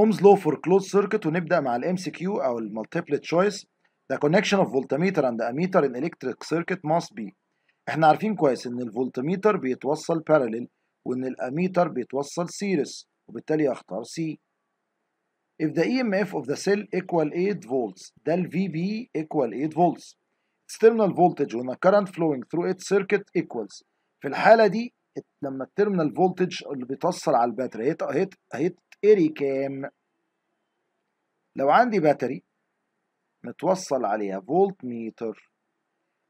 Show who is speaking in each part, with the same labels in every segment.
Speaker 1: اومز لو فور كلوز سيركت ونبدا مع الام سي كيو او المالتيبل تشويس The connection of voltmeter and ammeter in electric circuit must be احنا عارفين كويس ان الفولتميتر بيتوصل بارلل وان الاميتر بيتوصل سيريس وبالتالي اختار C if the EMF of the cell equal 8 volts ده ال VB equal 8 volts terminal voltage when a current flowing through its circuit equals في الحالة دي لما الترمينال فولتج اللي بيتوصل على الباتري هيت هيت اري كام لو عندي باتري متوصل عليها فولت ميتر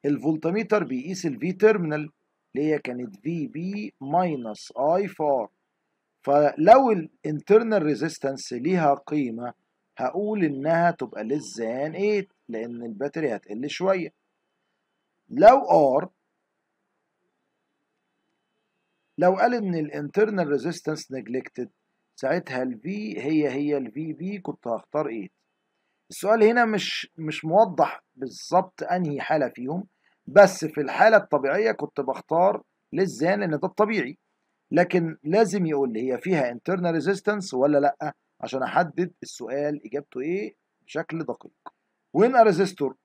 Speaker 1: الفولتميتر بيقيس الفي تيرمينال اللي هي كانت في بي ماينس اي فار فلو الانترنال ريزيستنس ليها قيمه هقول انها تبقى less than 8 لان الباتري هتقل شويه لو ار لو قال ان الانترنال ريزيستنس نجلكتد ساعتها الفي هي هي الفي بي كنت هختار ايه السؤال هنا مش مش موضح بالظبط انهي حاله فيهم بس في الحاله الطبيعيه كنت بختار للزان لان ده الطبيعي لكن لازم يقول لي هي فيها internal resistance ولا لا عشان احدد السؤال اجابته ايه بشكل دقيق when a resistor 2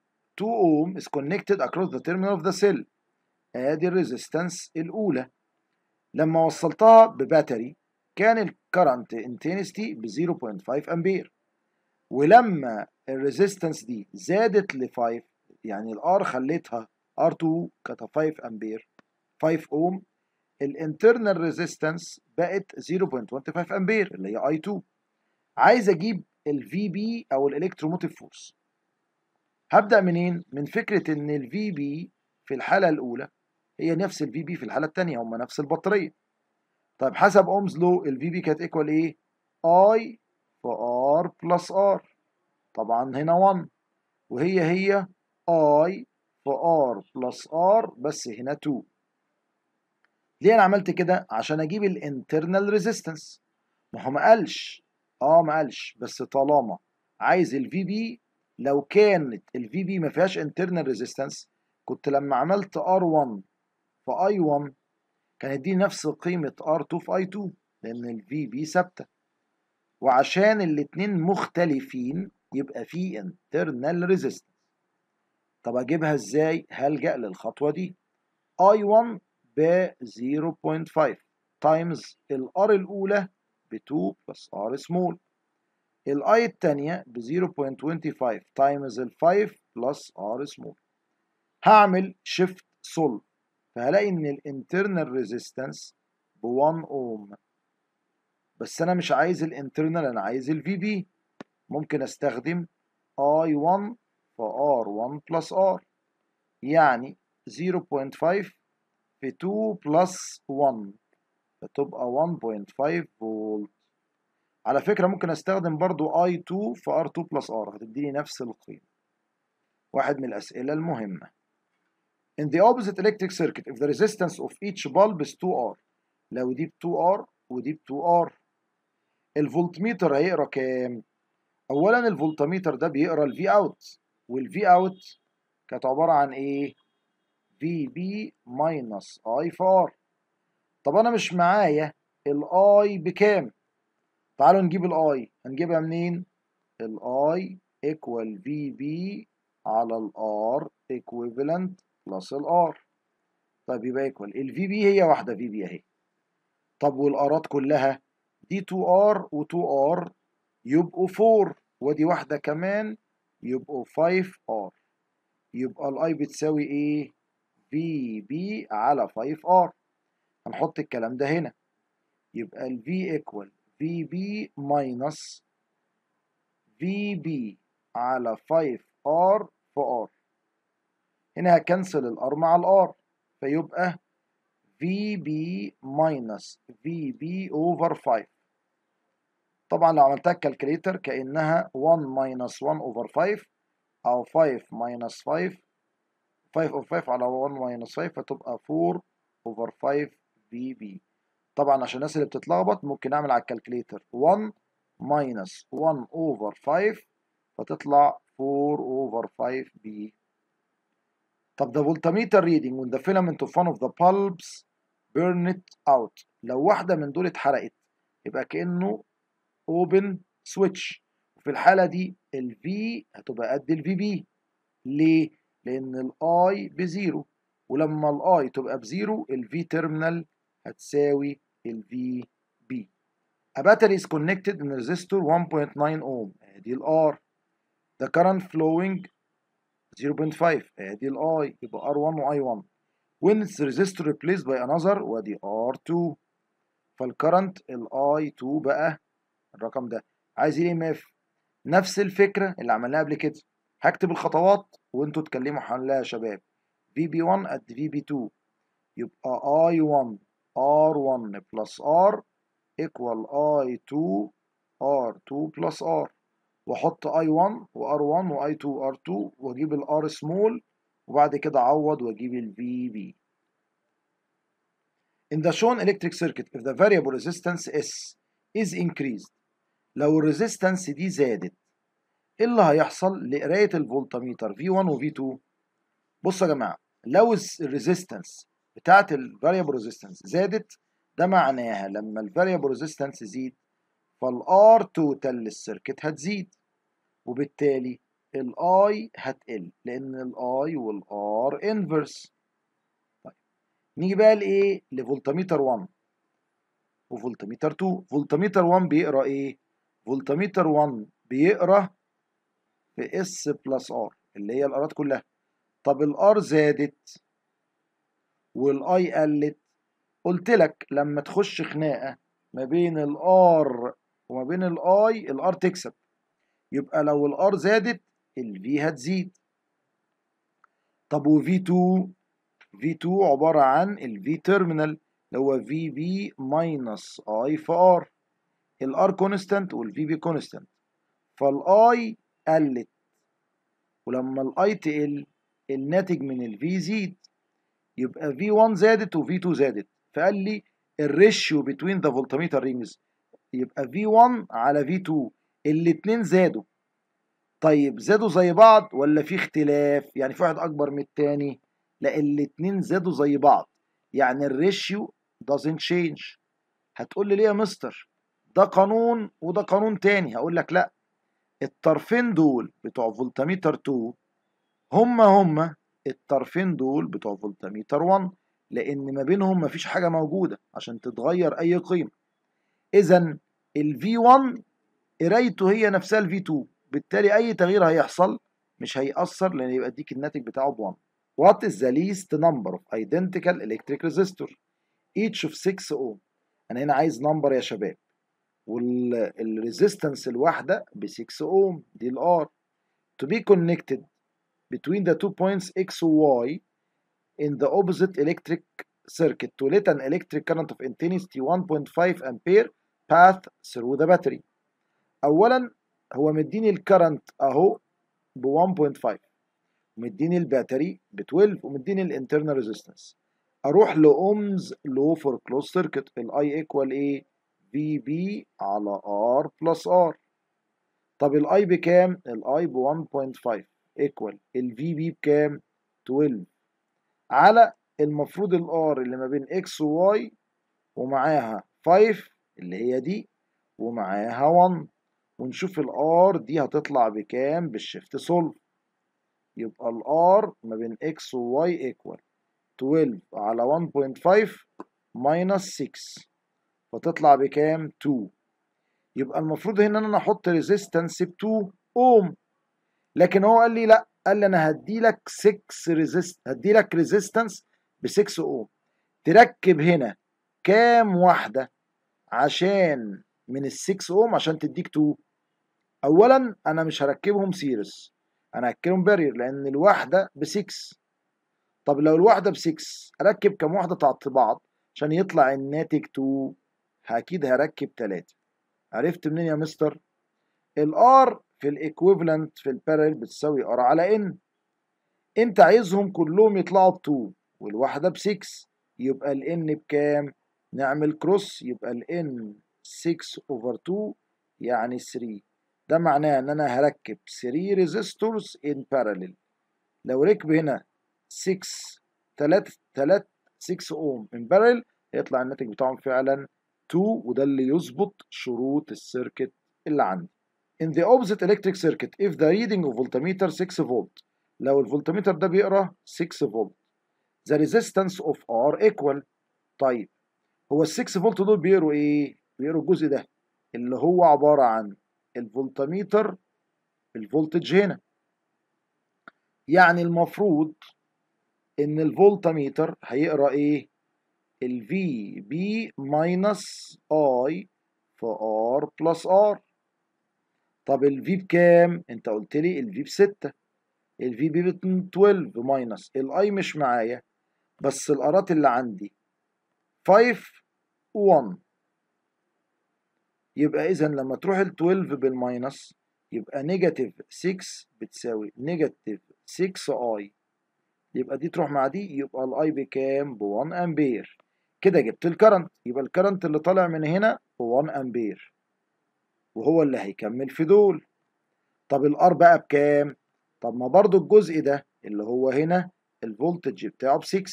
Speaker 1: ohm is connected across the terminal of the cell ادي الريزيستنس الاولى لما وصلتها بباتري كان الكرنت انتنستي ب 0.5 امبير ولما الريزيستنس دي زادت ل 5 يعني الار خليتها R2 كانت 5 امبير 5 اوم الانترنال ريزيستنس بقت 0.25 امبير اللي هي I2 عايز اجيب الفي بي او الالكتروموتيف فورس هبدا منين من فكره ان الفي بي في الحاله الاولى هي نفس الفي بي في الحاله الثانيه هما نفس البطاريه طيب حسب اومز لو الفي بي كانت ايكوال ايه اي في ار بلس ار طبعا هنا 1 وهي هي اي في ار بلس ار بس هنا 2 ليه انا عملت كده عشان اجيب الانترنال ريزيستنس ما هو ما قالش اه ما قالش بس طالما عايز الفي بي لو كانت الفي بي ما فيهاش انترنال ريزيستنس كنت لما عملت ار1 في اي1 كانت دي نفس قيمة R2 في I2 لأن ال V ثابتة وعشان الاتنين مختلفين يبقى في internal resistance طب أجيبها إزاي؟ هلجأ للخطوة دي I1 ب 0.5 times ال R الأولى ب 2 plus R small I التانية ب 0.25 تايمز ال 5 بلس R سمول هعمل شيفت solve فهلاقي ان الانترنال ريزيستنس ب 1 اوم بس انا مش عايز الانترنال انا عايز الفي بي ممكن استخدم اي 1 فار 1 بلس ار يعني 0.5 في 2 بلس 1 فتبقى 1.5 فولت على فكرة ممكن استخدم برضو I2 في R2 plus R هتديني نفس القيمة واحد من الأسئلة المهمة In the opposite electric circuit if the resistance of each bulb is 2R لو دي ب 2R ودي ب 2R الفولتميتر هيقرا كام؟ أولا الفولتميتر ده بيقرا الفي اوت V اوت كانت عبارة عن إيه؟ VB minus I for في طب انا مش معايا الـ I بكام تعالوا نجيب الـ I، هنجيبها منين الـ I equal VB على الـ R equivalent بلس الار طيب يبقى ايكوال الفي بي هي واحده في بي اهي طب والارات كلها دي 2 ار و2 ار يبقوا 4 ودي واحده كمان يبقوا 5 ار يبقى الاي بتساوي ايه في بي على 5 ار هنحط الكلام ده هنا يبقى ال V equal VB minus VB على 5R في R هنا هكنسل الار مع الار فيبقى في بي ماينس في بي اوفر 5 طبعا لو عملتها كالكليتر كانها 1 ماينس 1 اوفر 5 او 5 ماينس 5 5 اوفر 5 على 1 ماينس 5 فتبقى 4 اوفر 5 في بي طبعا عشان الناس اللي بتتلخبط ممكن اعمل على الكالكليتر 1 ماينس 1 اوفر 5 فتطلع 4 اوفر 5 بي طب the voltameter reading when the filament of one of the bulbs burned out لو واحدة من دول اتحرقت يبقى كأنه open switch في الحالة دي ال V هتبقى قد ال VB ليه؟ لأن ال I بزيرو ولما ال I تبقى بزيرو ال V terminal هتساوي ال VB A battery is connected in resistor 1.9 ohm دي ال R The current flowing 0.5 ادي الاي يبقى R1 واي 1 when its resistor replaced by another وادي R2 فالكرنت الاي 2 بقى الرقم ده عايز ايه ام اف نفس الفكره اللي عملناها قبل كده هكتب الخطوات وانتوا اتكلموا حواليها يا شباب في بي 1 قد في بي 2 يبقى اي 1 ار 1 بلس ار ايكوال اي 2 ار 2 بلس ار واحط اي 1 وار 1 واي 2 وار 2 واجيب الار سمول وبعد كده اعوض واجيب البي بي In the shown electric circuit if the variable resistance S is increased لو الريزيستنس دي زادت ايه اللي هيحصل لقراية الفولتميتر V1 و V2 بصوا يا جماعة لو الريزيستنس بتاعة variable resistance زادت ده معناها لما variable resistance يزيد R total للسيركت هتزيد وبالتالي الاي هتقل لان الاي والار انفرس طيب نيجي بقى لايه لفولتميتر 1 وفولتميتر 2 فولتميتر 1 بيقرا ايه فولتميتر 1 بيقرا في اس بلس ار اللي هي الارات كلها طب الار زادت والاي قلت قلت لك لما تخش خناقه ما بين الار وما بين الاي الار تكسب يبقى لو الار زادت ال V هتزيد طب و 2 V2 عبارة عن ال V تيرمينال اللي هو VB ماينس I في R ال R كونستانت وال VB كونستانت فالاي قلت ولما الاي تقل الناتج من الفي زيد يبقى في 1 زادت وفي 2 زادت فقال لي الريشيو بتوين ذا فولتميتر رينجز يبقى في 1 على في 2 الاتنين زادوا طيب زادوا زي بعض ولا في اختلاف يعني في واحد اكبر من التاني لا الاتنين زادوا زي بعض يعني الريشيو doesn't change هتقول لي ليه يا مستر ده قانون وده قانون تاني هقول لك لا الطرفين دول بتوع فولتاميتر 2 هما هما الطرفين دول بتوع فولتاميتر 1 لان ما بينهم مفيش حاجه موجوده عشان تتغير اي قيمه اذا ال V1 قرايته هي نفسها v 2 بالتالي اي تغيير هيحصل مش هيأثر لان يبقى اديك الناتج بتاعه ب 1 What is the least number of identical electric resistor each of 6 ohm انا هنا عايز نمبر يا شباب والريزيستنس الواحده ب 6 ohm دي R to be connected between the two points x و y in the opposite electric circuit to let an electric current of intensity 1.5 ampere path through the battery اولا هو مديني الكرنت اهو ب 1.5 ومديني الباتري ب 12 ومديني الانترنال ريزيستنس اروح لاومز لو فور كلوز سيركت الاي ايكوال ايه في بي على ار بلس ار طب الاي بكام الاي ب 1.5 ايكوال الفي بي بكام 12 على المفروض الار اللي ما بين اكس وواي ومعاها 5 اللي هي دي ومعاها 1 ونشوف الار دي هتطلع بكام بالشيفت سولف يبقى الار ما بين اكس وواي ايكوال 12 على 1.5 ماينس 6 فتطلع بكام 2 يبقى المفروض هنا ان انا احط ريزيستنس ب 2 اوم لكن هو قال لي لا قال لي انا هدي لك 6 ريزيست هدي لك ريزيستنس ب 6 اوم تركب هنا كام واحده عشان من ال 6 اوم عشان تديك 2 اولا انا مش هركبهم سيرس انا هركبهم بارير لان الواحده ب 6 طب لو الواحده ب 6 اركب كم واحده تعطي بعض عشان يطلع الناتج 2 اكيد هركب 3 عرفت منين يا مستر الار في الايكويفالنت في البارير بتساوي ار على ان انت عايزهم كلهم يطلعوا ب 2 والواحده ب 6 يبقى الان بكام نعمل كروس يبقى الان 6 اوفر 2 يعني 3 ده معناه ان انا هركب 3 ريزيستورز ان بارلل لو ركب هنا 6 3 3 6 اوم ان بارلل هيطلع الناتج بتاعهم فعلا 2 وده اللي يظبط شروط السيركت اللي عندي in the opposite electric circuit if the reading of voltmeter 6 volt لو الفولتمتر ده بيقرا 6 فولت the resistance of R equal طيب هو ال 6 فولت دول بيقروا ايه بيقروا الجزء ده اللي هو عباره عن الفولتميتر الفولتج هنا يعني المفروض ان الفولتميتر هيقرا ايه الفي بي ماينس اي في ار بلس ار طب الفي بكام انت قلت لي الفي بستة الفي بي ب 12 ماينس الاي مش معايا بس الارات اللي عندي 5 1 يبقى إذا لما تروح ال 12 بالماينس يبقى نيجاتيف 6 بتساوي نيجاتيف 6i يبقى دي تروح مع دي يبقى الاي بكام ب 1 امبير كده جبت الكرنت يبقى الكرنت اللي طالع من هنا ب 1 امبير وهو اللي هيكمل في دول طب الار بقى بكام طب ما برضو الجزء ده اللي هو هنا الفولتج بتاعه ب 6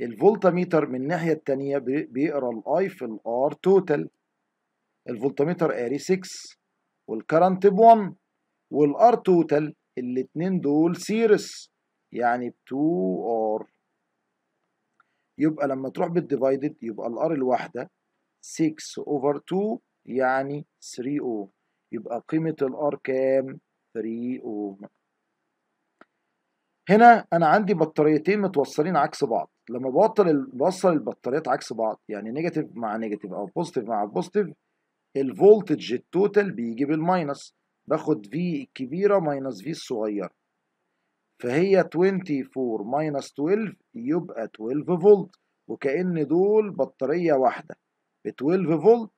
Speaker 1: الفولتاميتر من الناحيه الثانيه بيقرا الاي في الار توتال الفولتميتر اري 6 والكرنت ب 1 والار توتال الاتنين دول سيرس يعني ب 2 ار يبقى لما تروح بالديفايدد يبقى الار الواحده 6 اوفر 2 يعني 3 اوم يبقى قيمه الار كام 3 اوم هنا انا عندي بطاريتين متوصلين عكس بعض لما بوصل بوصل البطاريات عكس بعض يعني نيجاتيف مع نيجاتيف او بوزيتيف مع بوزيتيف الفولتج التوتال بيجي بالماينس باخد في الكبيرة ماينس في الصغيرة فهي 24 ماينس 12 يبقى 12 فولت وكأن دول بطارية واحدة ب 12 فولت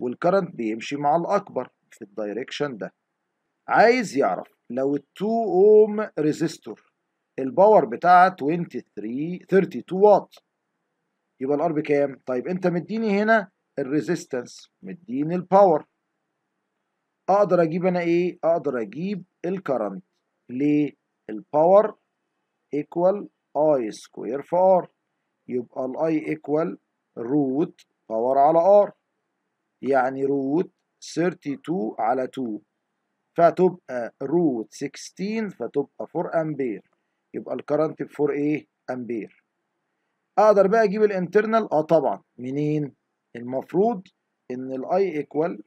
Speaker 1: والكرنت بيمشي مع الأكبر في الدايركشن ده عايز يعرف لو ال 2 اوم ريزيستور الباور بتاعها 23 32 واط يبقى الار بكام؟ طيب انت مديني هنا الريزيستنس مديني الباور اقدر اجيب انا ايه اقدر اجيب الكرنت ليه الباور ايكوال اي سكوير في ار يبقى الاي ايكوال روت باور على ار يعني روت 32 على 2 فتبقى روت 16 فتبقى 4 امبير يبقى الكرنت ب 4 ايه امبير اقدر بقى اجيب الانترنال اه طبعا منين المفروض ان الاي i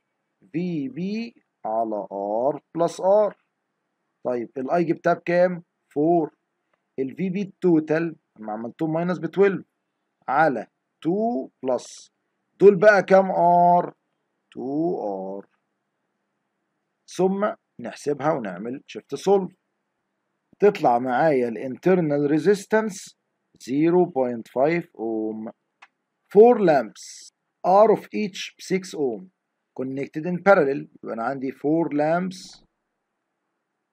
Speaker 1: في بي على r plus r طيب i جبتها بكام 4 الفي vb التوتال لما عملتهم ماينس ب 12 على 2 بلس دول بقى كام r 2 r ثم نحسبها ونعمل شيفت سولف تطلع معايا الانترنال ريزيستنس 0.5 اوم 4 لامبس R of each 6 ohm connected in parallel يبقى أنا عندي 4 lamps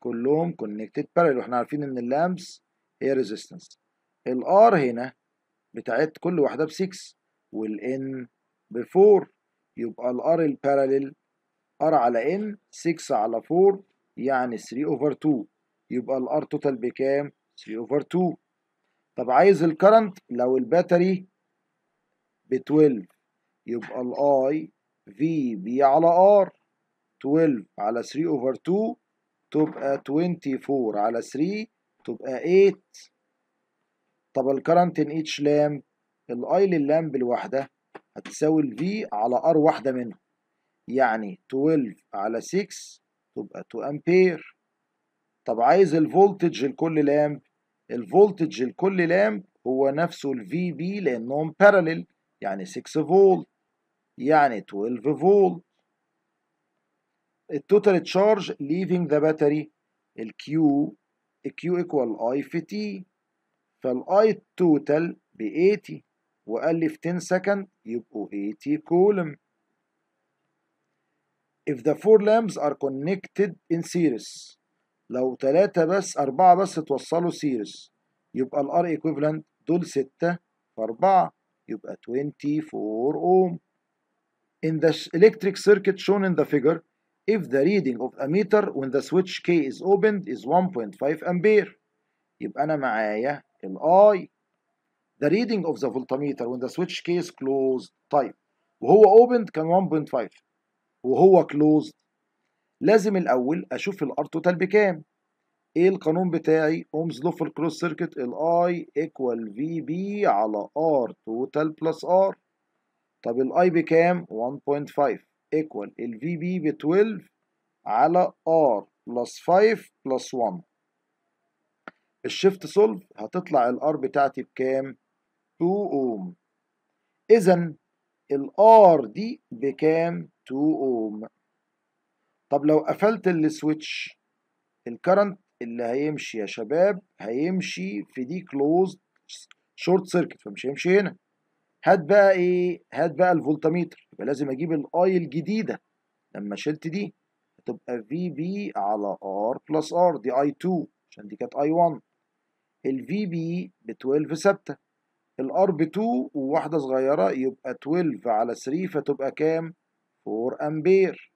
Speaker 1: كلهم connected parallel واحنا عارفين إن اللامبس هي resistance ال R هنا بتاعت كل واحدة ب 6 وال N ب 4 يبقى ال R parallel R على N 6 على 4 يعني 3 over 2 يبقى ال R total بكام؟ 3 over 2 طب عايز الكرنت لو الباتري ب 12 يبقى الاي في بي على ار 12 على 3 اوفر 2 تبقى 24 على 3 تبقى 8 طب الكرنت ان اتش لام الاي لللامب الواحده هتساوي الفي على ار واحده منها يعني 12 على 6 تبقى 2 امبير طب عايز الفولتج لكل لامب الفولتج لكل لامب هو نفسه الفي بي لانهم بارلل يعني 6 فولت يعني 12 فولت التوتال تشارج leaving ذا باتري الكيو الكيو ايكوال اي في تي فالاي توتال ب 80 وقال لي في 10 سكند يبقوا 80 كولم if the four lamps are connected in series لو ثلاثة بس أربعة بس توصلوا series يبقى الار equivalent دول ستة في أربعة يبقى 24 أوم in the electric circuit shown in the figure if the reading of a meter when the switch K is opened is 1.5 ampere يبقى أنا معايا ال I the reading of the voltmeter when the switch K is closed طيب وهو opened كان 1.5 وهو closed لازم الأول أشوف R total بكام ايه القانون بتاعي اومز لو في الكروس سيركت ال I equal VB على R total plus R. طب الاي بكام 1.5 ايكوال الفي بي ب 12 على ار بلس 5 بلس 1 الشيفت سولف هتطلع الار بتاعتي بكام 2 اوم اذا الار دي بكام 2 اوم طب لو قفلت السويتش الكرنت اللي هيمشي يا شباب هيمشي في دي كلوزد شورت سيركت فمش هيمشي هنا هات بقى ايه هات بقى الفولتميتر يبقى لازم اجيب الاي الجديده لما شلت دي هتبقى في بي على ار بلس ار دي اي 2 عشان دي كانت اي 1 الفي بي ب 12 ثابته الار ب 2 وواحده صغيره يبقى 12 على 3 فتبقى كام 4 امبير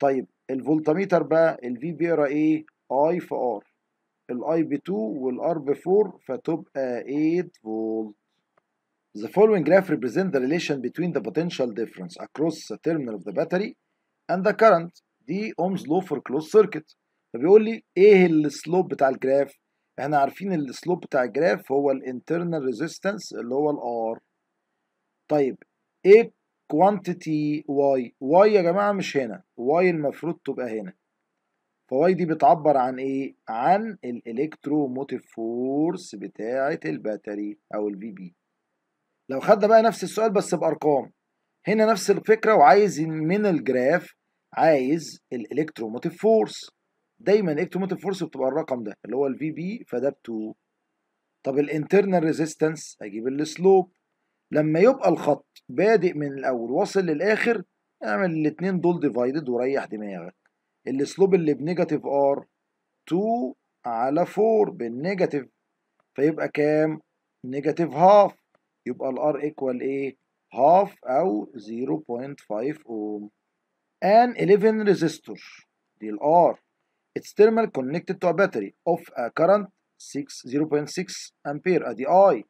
Speaker 1: طيب الفولتميتر بقى الفي ار ايه اي في ار الاي ب 2 والار ب 4 فتبقى 8 فولت The following graph represents the relation between the potential difference across the terminal of the battery and the current دي اومز لو فور كلوز سيركت فبيقول لي ايه السلوب بتاع الجراف احنا عارفين السلوب بتاع الجراف هو الانترنال ريزيستنس اللي هو الار طيب ايه كوانتيتي واي واي يا جماعه مش هنا واي المفروض تبقى هنا فواي دي بتعبر عن ايه عن الالكتروموتيف فورس بتاعه الباتري او البي بي لو خدنا بقى نفس السؤال بس بارقام هنا نفس الفكره وعايز من الجراف عايز الالكتروموتيف فورس دايما الالكتروموتيف فورس بتبقى الرقم ده اللي هو الفي بي فده ب 2 طب الانترنال ريزيستنس اجيب السلوب لما يبقى الخط بادئ من الاول واصل للاخر اعمل الاتنين دول ديفايدد وريح دماغك السلوب اللي بنيجاتيف ار 2 على 4 بالنيجاتيف فيبقى كام نيجاتيف هاف يبقى R equal ايه half او 0.5 ohm an 11 resistor دي R its thermal connected to a battery of a current 6 0.6 ampere ادي I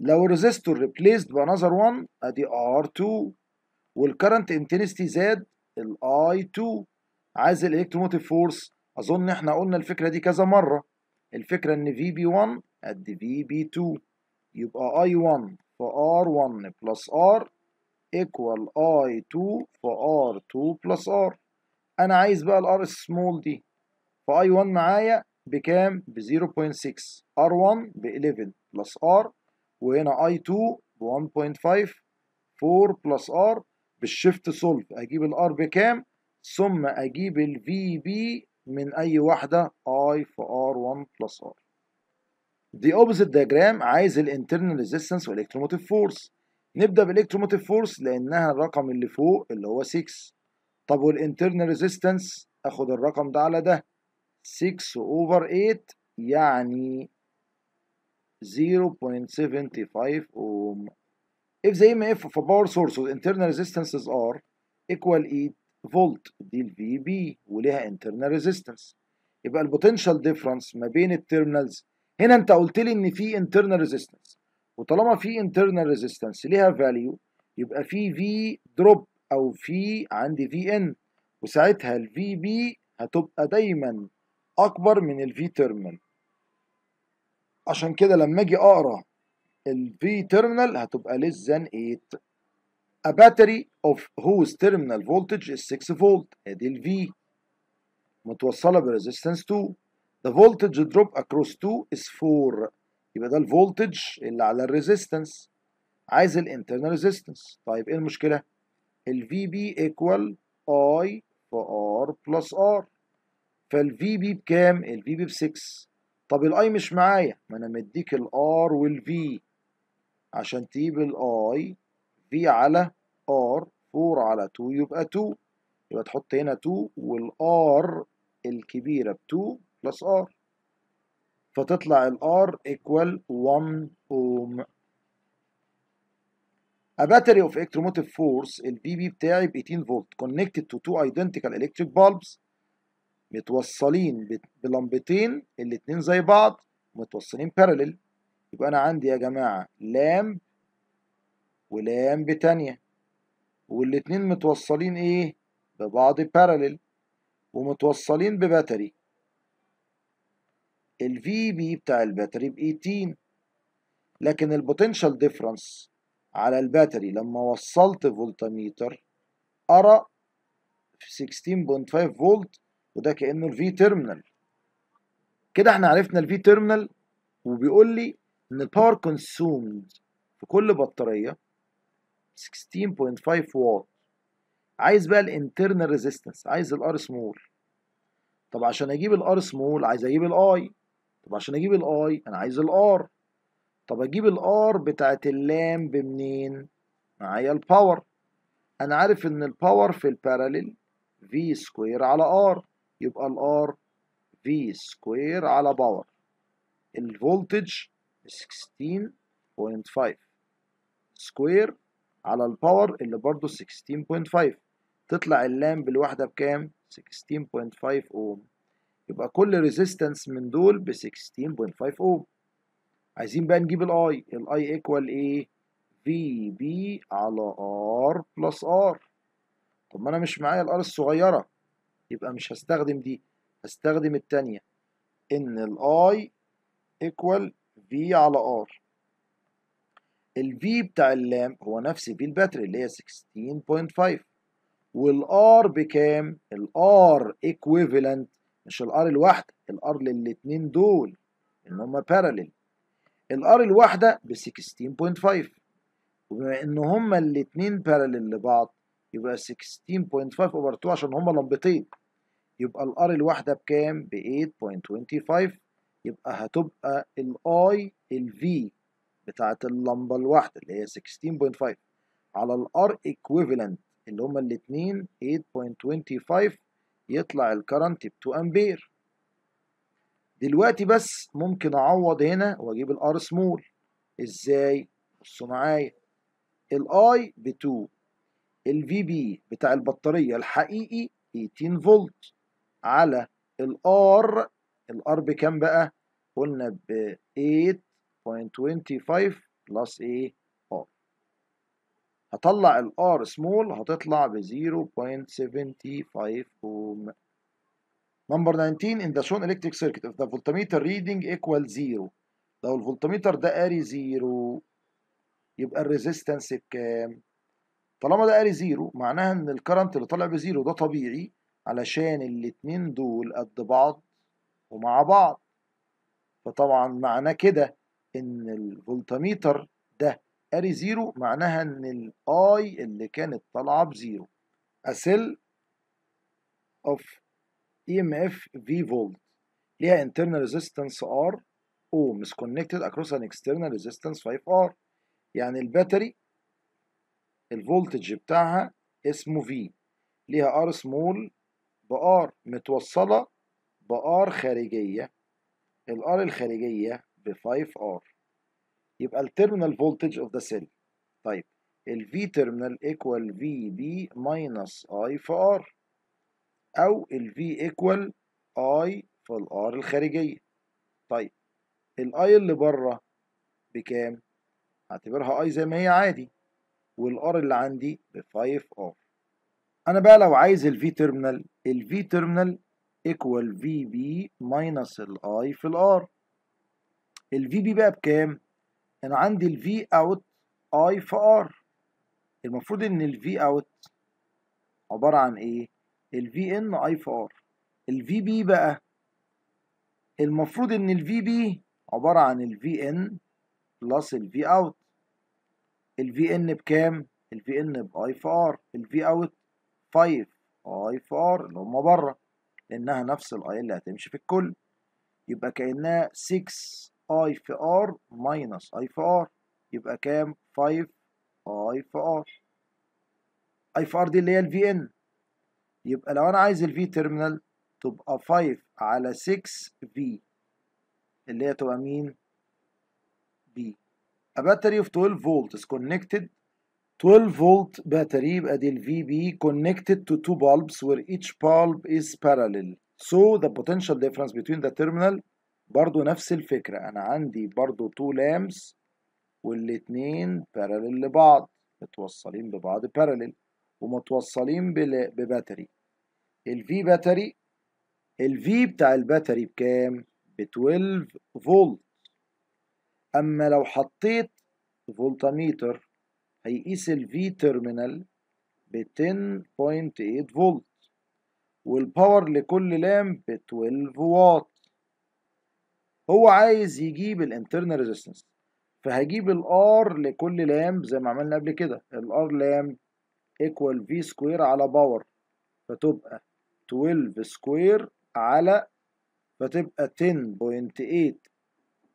Speaker 1: لو resistor replaced another one ادي R2 current intensity زاد ال I2 عايز الالكتروموتيف فورس اظن احنا قلنا الفكره دي كذا مره الفكره ان VB1 قد VB2 يبقى I1 في R1 بلس R equal I2 في R2 بلس R أنا عايز بقى الار السمول دي فـ I1 معايا بكام؟ ب 0.6 R1 ب 11 بلس R وهنا I2 ب 1.5 4 بلس R بالشيفت سولف أجيب R بكام؟ ثم أجيب الفي من أي واحدة I في R1 بلس R The opposite diagram عايز ال internal resistance و electromotive force نبدا بالالكتروموتيف فورس لانها الرقم اللي فوق اللي هو 6 طب والانترنال ريزيستنس اخد الرقم ده على ده 6 اوفر 8 يعني 0.75 ohm if the EMF of a power source with internal resistances are equal 8 فولت دي ال VB وليها internal resistance يبقى البوتنشال ديفرنس ما بين التيرمينالز هنا انت قلت لي ان في internal resistance وطالما في internal resistance ليها value يبقى في في دروب او في عندي في ان وساعتها الفي بي هتبقى دايما اكبر من الفي تيرمينال عشان كده لما اجي اقرا الفي تيرمينال هتبقى less than 8 A battery of whose terminal voltage is 6 فولت ادي الفي متوصله بريزيستنس 2 The voltage drop across 2 is 4 يبقى ده الفولتج اللي على الريزيستنس عايز الانترنال ريزيستنس طيب ايه المشكله الفي بي ايكوال اي في ار بلس ار VB بي بكام الفي بي ب 6 طب الاي مش معايا ما انا مديك الار V عشان تجيب الاي في على ار 4 على 2 يبقى 2 يبقى تحط هنا 2 والار الكبيره ب 2 بلس ار فتطلع الار ايكوال 1 اوم A battery of electromotive force ال بي بتاعي ب 18 فولت connected to two identical electric bulbs متوصلين بلمبتين الاتنين زي بعض متوصلين parallel يبقى انا عندي يا جماعه لامب ولامب تانية والاتنين متوصلين ايه ببعض parallel ومتوصلين بباتري في بي بتاع الباتري ب 18 لكن البوتنشال ديفرنس على الباتري لما وصلت فولتميتر أرى في 16.5 فولت وده كأنه الفي تيرمينال كده احنا عرفنا الفي تيرمينال وبيقول لي ان الباور كونسومد في كل بطارية 16.5 واط عايز بقى الانترنال ريزيستنس عايز الار سمول طب عشان اجيب الار سمول عايز اجيب الاي طب عشان اجيب الاي انا عايز الار طب اجيب الار بتاعت اللامب منين معايا الباور انا عارف ان الباور في الباراليل في سكوير على ار يبقى الار في سكوير على باور الفولتج 16.5 سكوير على الباور اللي برضه 16.5 تطلع اللامب الواحدة بكام 16.5 اوم يبقى كل ريزيستنس من دول ب 16.5 اوم عايزين بقى نجيب الاي الاي ايكوال ايه في بي على ار بلس ار طب ما انا مش معايا الار الصغيره يبقى مش هستخدم دي هستخدم التانية ان الاي ايكوال في على ار الفي بتاع اللام هو نفس في الباتري اللي هي 16.5 والار بكام الار ايكويفالنت مش الار الواحده الار للاتنين دول ان هما بارلل الار الواحده ب 16.5 وبما ان هما الاتنين بارلل لبعض يبقى 16.5 اوفر 2 عشان هما لمبتين يبقى الار الواحده بكام ب 8.25 يبقى هتبقى الاي الفي بتاعت اللمبه الواحده اللي هي 16.5 على الار ايكويفالنت اللي هما الاتنين 8.25 يطلع الكرنت ب 2 امبير دلوقتي بس ممكن اعوض هنا واجيب الار سمول ازاي بصوا معايا الاي ب 2 الفي بي بتاع البطاريه الحقيقي 18 فولت على الار الار بكام بقى قلنا ب 8.25 بلس ايه هطلع الار سمول هتطلع ب 0.75 اوم نمبر 19 in the shown electric circuit if the voltmeter reading equal 0 لو الفولتميتر ده قاري 0 يبقى الريزيستنس بكام طالما ده قاري 0 معناها ان الكرنت اللي طالع بزيرو ده طبيعي علشان الاتنين دول قد بعض ومع بعض فطبعا معناه كده ان الفولتميتر ده اري زيرو معناها ان الاي اللي كانت طالعه بزيرو اسيل اوف اي ام اف في فولت ليها internal resistance R O misconnected across an external resistance 5R يعني الباتري الفولتج بتاعها اسمه V ليها R small بار متوصلة بار خارجية الار الخارجية ب 5R يبقى terminal فولتج اوف ذا سيل طيب ال V terminal equal VB minus I في R أو ال V equal I في ال R الخارجية طيب ال I اللي بره بكام؟ هعتبرها I زي ما هي عادي وال R اللي عندي ب 5R أنا بقى لو عايز ال V terminal ال V terminal equal VB minus ال I في ال R ال VB بقى بكام؟ انا عندي في اوت اي في ار المفروض ان في اوت عباره عن ايه في ان اي في ار في بي بقى المفروض ان في بي عباره عن في ان بلس في اوت في ان بكام في ان باي في ار في اوت 5 اي في ار اللي هم بره لانها نفس الاي اللي هتمشي في الكل يبقى كانها 6 I في R minus I في R يبقى كام 5 I في R I في R دي اللي هي ال VN يبقى لو انا عايز V terminal تبقى 5 على 6 V اللي هي تبقى مين B A battery of 12 volt is connected 12 volt battery يبقى دي ال VB connected to two bulbs where each bulb is parallel. So the potential difference between the terminal برضو نفس الفكرة أنا عندي برضو تو لامس والاتنين بارلل لبعض متوصلين ببعض بارلل ومتوصلين بباتري الفي باتري الفي بتاع الباتري بكام؟ ب 12 فولت أما لو حطيت فولتاميتر هيقيس الفي تيرمينال ب 10.8 فولت والباور لكل لام ب 12 واط هو عايز يجيب الانترنال ريزيستنس فهجيب الار لكل لام زي ما عملنا قبل كده الار لام ايكوال في سكوير على باور فتبقى 12 سكوير على فتبقى 10.8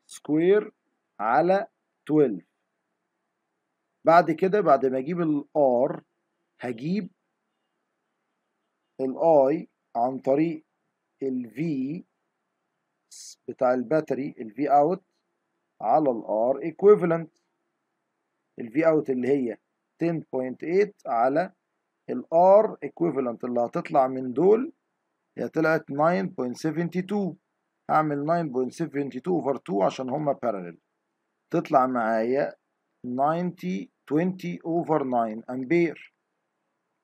Speaker 1: سكوير على 12 بعد كده بعد ما اجيب الار هجيب الاي عن طريق الفي الفولتس بتاع الباتري الفي اوت على الار ايكويفالنت الفي اوت اللي هي 10.8 على الار ايكويفالنت اللي هتطلع من دول هي طلعت 9.72 هعمل 9.72 اوفر 2 عشان هما بارلل تطلع معايا 90 20 اوفر 9 امبير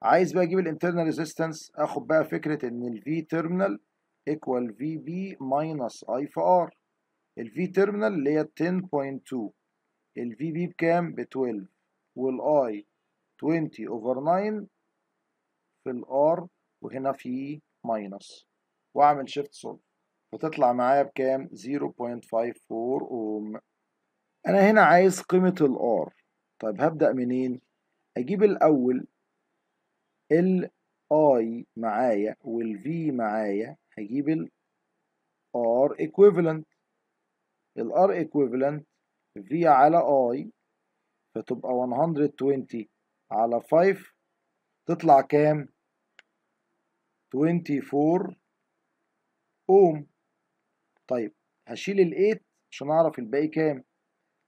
Speaker 1: عايز بقى اجيب الانترنال ريزيستنس اخد بقى فكره ان الفي تيرمينال equal VB minus I في R ال V terminal اللي هي 10.2 ال VB بكام؟ ب 12 وال I 20 over 9 في ال R وهنا في ماينس واعمل شيفت سولف فتطلع معايا بكام؟ 0.54 اوم انا هنا عايز قيمة ال R طيب هبدأ منين؟ اجيب الاول ال I معايا وال V معايا هجيب ال R equivalent ال R equivalent V على I فتبقى 120 على 5 تطلع كام؟ 24 أوم طيب هشيل ال 8 عشان أعرف الباقي كام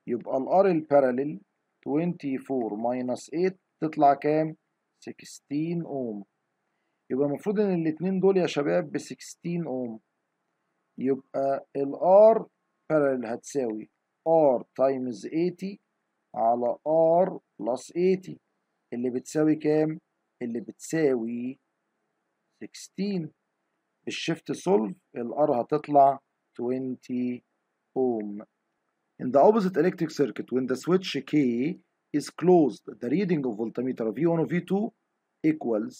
Speaker 1: يبقى ال R الباراليل 24 minus 8 تطلع كام؟ 16 أوم يبقى المفروض ان الاتنين دول يا شباب ب 16 اوم يبقى الار parallel هتساوي ار تايمز 80 على ار بلس 80 اللي بتساوي كام؟ اللي بتساوي 16 بالشيفت سولف الار هتطلع 20 اوم In the opposite electric circuit when the switch K is closed the reading of voltmeter V1 and V2 equals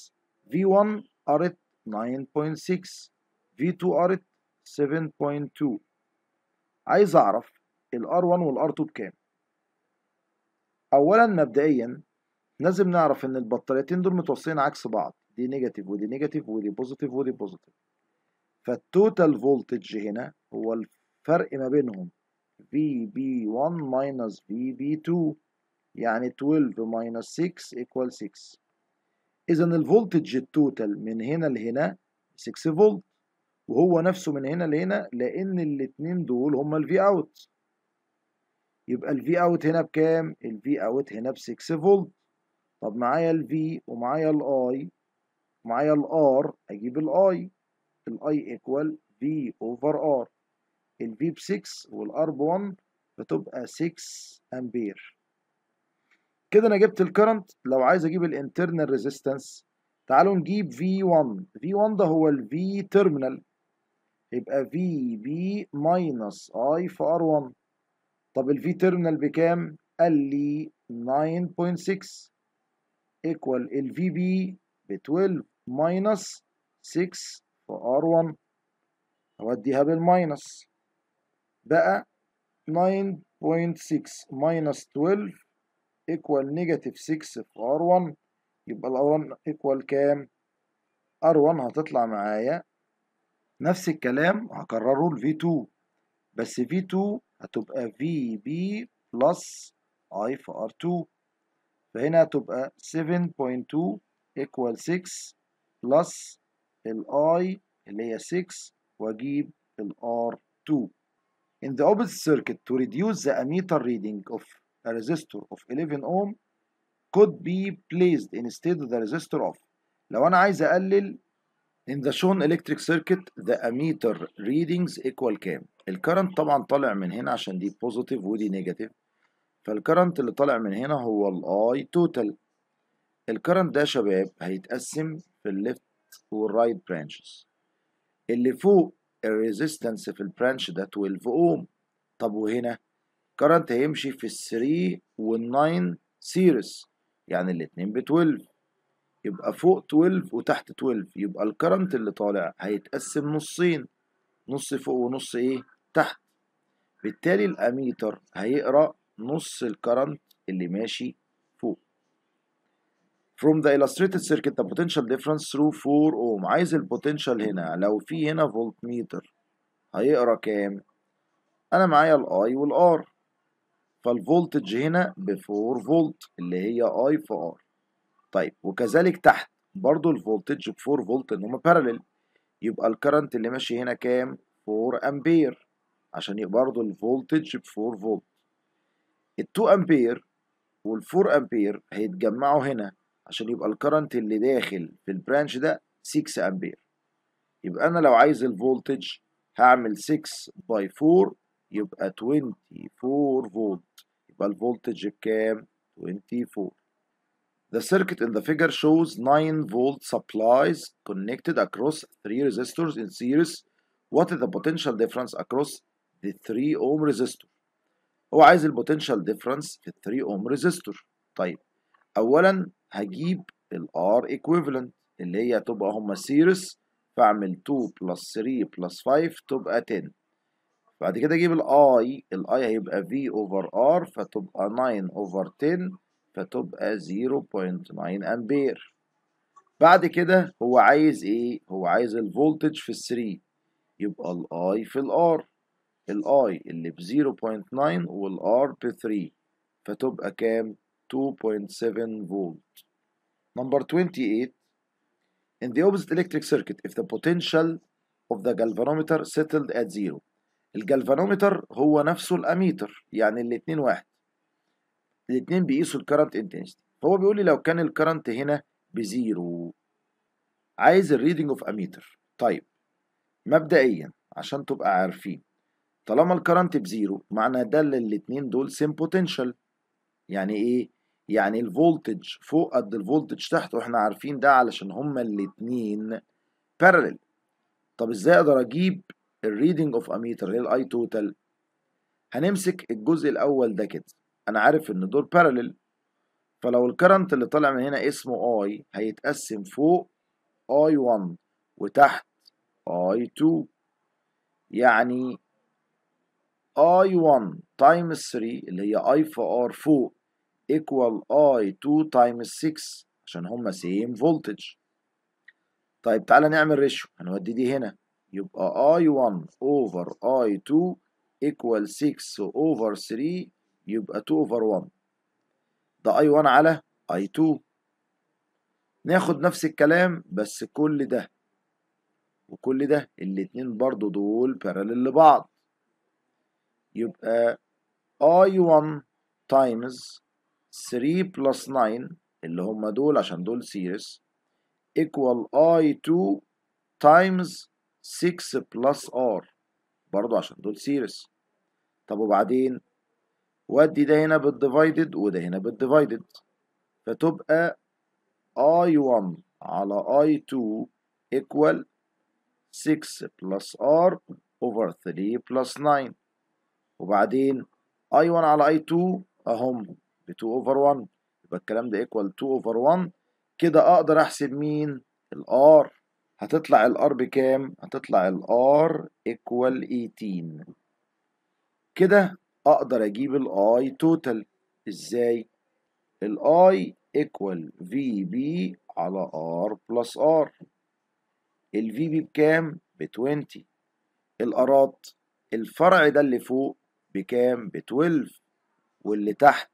Speaker 1: V1 are 9.6 V2 are 7.2 عايز أعرف الـ R1 والـ R2 بكام أولا مبدئيا لازم نعرف إن البطاريتين دول متوصلين عكس بعض دي نيجاتيف ودي نيجاتيف ودي بوزيتيف ودي بوزيتيف فالتوتال فولتج هنا هو الفرق ما بينهم VB1 minus VB2 يعني 12 minus 6 6 إذا الفولتج التوتال من هنا لهنا 6 فولت وهو نفسه من هنا لهنا لأن الاتنين دول هما الفي أوت يبقى الفي أوت هنا بكام؟ الفي أوت هنا ب 6 فولت طب معايا الفي ومعايا الآي معايا الآر أجيب الآي الآي إيكوال في أوفر آر الفي ب 6 والآر ب 1 فتبقى 6 أمبير كده انا جبت الكرنت لو عايز اجيب الانترنال ريزيستنس تعالوا نجيب V1 V1 ده هو ال V terminal يبقى VB minus I في R1 طب ال V terminal بكام؟ قال لي 9.6 equal ال VB ب 12 minus 6 في R1 أوديها بالماينس بقى 9.6 minus 12 ايكوال نيجاتيف 6 في ار 1 يبقى ال R1 ايكوال كام؟ R1 هتطلع معايا نفس الكلام هكرره ل V2 بس V2 هتبقى VB بلس I في R2 فهنا هتبقى 7.2 equal 6 بلس ال I اللي هي 6 واجيب ال R2 In the opposite circuit to reduce the ammeter reading of a resistor of 11 ohm could be placed instead of the resistor of لو انا عايز اقلل in the shown electric circuit the ammeter readings equal كام الكرنت طبعا طالع من هنا عشان دي positive ودي negative فالكرنت اللي طالع من هنا هو I total الكرنت ده يا شباب هيتقسم في الليفت والرايت برانشز اللي فوق الريزيستنس في البرانش ده 12 اوم طب وهنا كرنت هيمشي في ال 3 وال 9 سيريس يعني الاتنين ب 12 يبقى فوق 12 وتحت 12 يبقى الكرنت اللي طالع هيتقسم نصين نص فوق ونص ايه تحت بالتالي الاميتر هيقرا نص الكرنت اللي ماشي فوق from the illustrated circuit the potential difference through 4 ohm عايز البوتنشال هنا لو في هنا فولت ميتر هيقرا كام انا معايا الاي والار فالفولتج هنا ب 4 فولت اللي هي اي في ار طيب وكذلك تحت برضو الفولتج ب 4 فولت ان هما باراليل يبقى الكرنت اللي ماشي هنا كام 4 امبير عشان يبقى برضو الفولتج ب 4 فولت ال 2 امبير وال 4 امبير هيتجمعوا هنا عشان يبقى الكرنت اللي داخل في البرانش ده 6 امبير يبقى انا لو عايز الفولتج هعمل 6 باي 4 يبقى 24 فولت يبقى الفولتج بكام 24 The circuit in the figure shows 9 volt supplies connected across 3 resistors in series. What is the potential difference across the 3 ohm resistor? هو عايز البوتنشال ديفرنس في 3 ohm resistor. طيب أولا هجيب ال R equivalent اللي هي تبقى هما series فأعمل 2 plus 3 plus 5 تبقى 10. بعد كده اجيب الاي الاي هيبقى في اوفر ار فتبقى 9 اوفر 10 فتبقى 0.9 امبير بعد كده هو عايز ايه هو عايز الفولتج في ال3 يبقى الاي في الار الاي اللي ب 0.9 والار ب 3 فتبقى كام 2.7 فولت نمبر 28 In the opposite electric circuit if the potential of the galvanometer settled at zero الجلفانومتر هو نفسه الاميتر يعني الاتنين واحد الاتنين بيقيسوا الكرنت انتنسيتي فهو بيقول لي لو كان الكرنت هنا بزيرو عايز الريدنج اوف اميتر طيب مبدئيا عشان تبقى عارفين طالما الكرنت بزيرو معنى ده الاتنين دول سيم بوتنشال يعني ايه يعني الفولتج فوق قد الفولتج تحت واحنا عارفين ده علشان هما الاتنين بارلل طب ازاي اقدر اجيب الريدنج اوف اميتر اللي هي الاي توتال هنمسك الجزء الاول ده كده انا عارف ان دول بارلل فلو الكرنت اللي طالع من هنا اسمه اي هيتقسم فوق اي 1 وتحت اي 2 يعني اي 1 تايمز 3 اللي هي اي في ار فوق ايكوال اي 2 تايمز 6 عشان هما سيم فولتج طيب تعالى نعمل ريشيو هنودي دي هنا يبقى I1 over I2 equal 6 over 3 يبقى 2 over 1 ده I1 على I2 ناخد نفس الكلام بس كل ده وكل ده الاتنين برضو دول parallel لبعض يبقى I1 times 3 plus 9 اللي هم دول عشان دول series equal I2 times 6 بلس ار برضو عشان دول سيريس طب وبعدين ودي ده هنا بالديفايدد وده هنا بالديفايدد فتبقى I1 على I2 equal 6 plus R over 3 plus 9 وبعدين I1 على I2 أهم ب 2 over 1 يبقى الكلام ده equal 2 over 1 كده أقدر أحسب مين؟ الار هتطلع الار بكام هتطلع الار ايكوال 18 كده اقدر اجيب الاي توتال ازاي الاي ايكوال في بي على ار بلس ار الفي بي بكام ب 20 الارات الفرع ده اللي فوق بكام ب 12 واللي تحت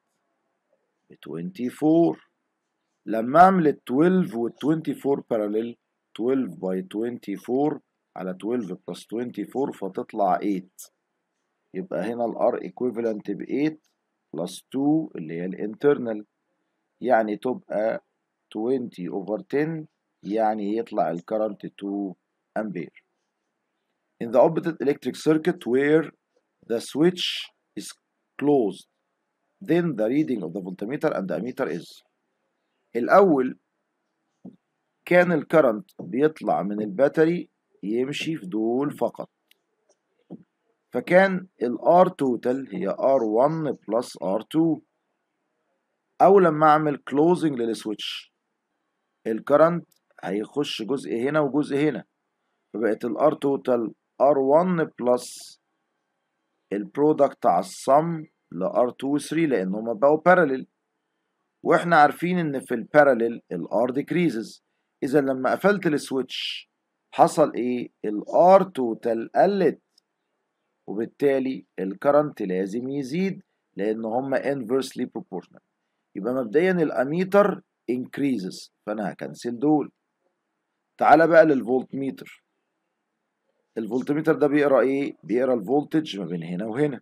Speaker 1: ب 24 لما اعمل ال 12 وال 24 parallel 12 باي 24 على 12 بلس 24 فتطلع 8 يبقى هنا الار ايكويفالنت ب 8 بلس 2 اللي هي الانترنال يعني تبقى 20 اوفر 10 يعني يطلع الكرنت 2 امبير in the opposite electric circuit where the switch is closed then the reading of the voltmeter and the ammeter is الأول كان الكرنت بيطلع من الباتري يمشي في دول فقط فكان ال R total هي R1 plus R2 أو لما أعمل closing للسويتش الكرنت هيخش جزء هنا وجزء هنا فبقت ال R total R1 plus البرودكت على الصم ل R2 و 3 لأن هما بقوا parallel واحنا عارفين إن في parallel ال R decreases اذا لما قفلت السويتش حصل ايه الار توتال قلت وبالتالي الكرنت لازم يزيد لان هما inversely proportional يبقى مبدئيا الاميتر increases فانا هكنسل دول تعالى بقى للفولت ميتر الفولت ميتر ده بيقرا ايه بيقرا الفولتج ما بين هنا وهنا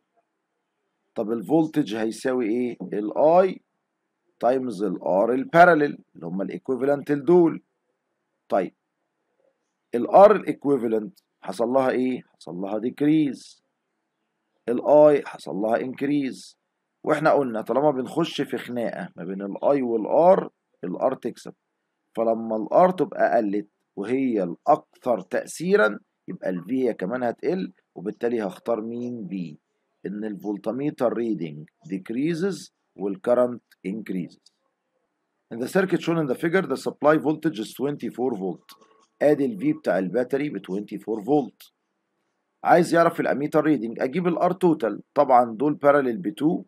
Speaker 1: طب الفولتج هيساوي ايه الاي تايمز الار البارالل اللي هما الايكويفالنت لدول طيب الار الايكويفالنت حصل لها ايه حصل لها ديكريز الاي حصل لها انكريز واحنا قلنا طالما بنخش في خناقه ما بين الاي والار الار تكسب فلما الار تبقى قلت وهي الاكثر تاثيرا يبقى الفي كمان هتقل وبالتالي هختار مين بي ان الفولتميتر ريدنج decreases والكرنت increases In the circuit shown in the figure the supply voltage is 24 volt ادي الفي بتاع الباتري ب 24 فولت عايز يعرف الاميتر ريدنج اجيب الار توتال طبعا دول باراليل ب 2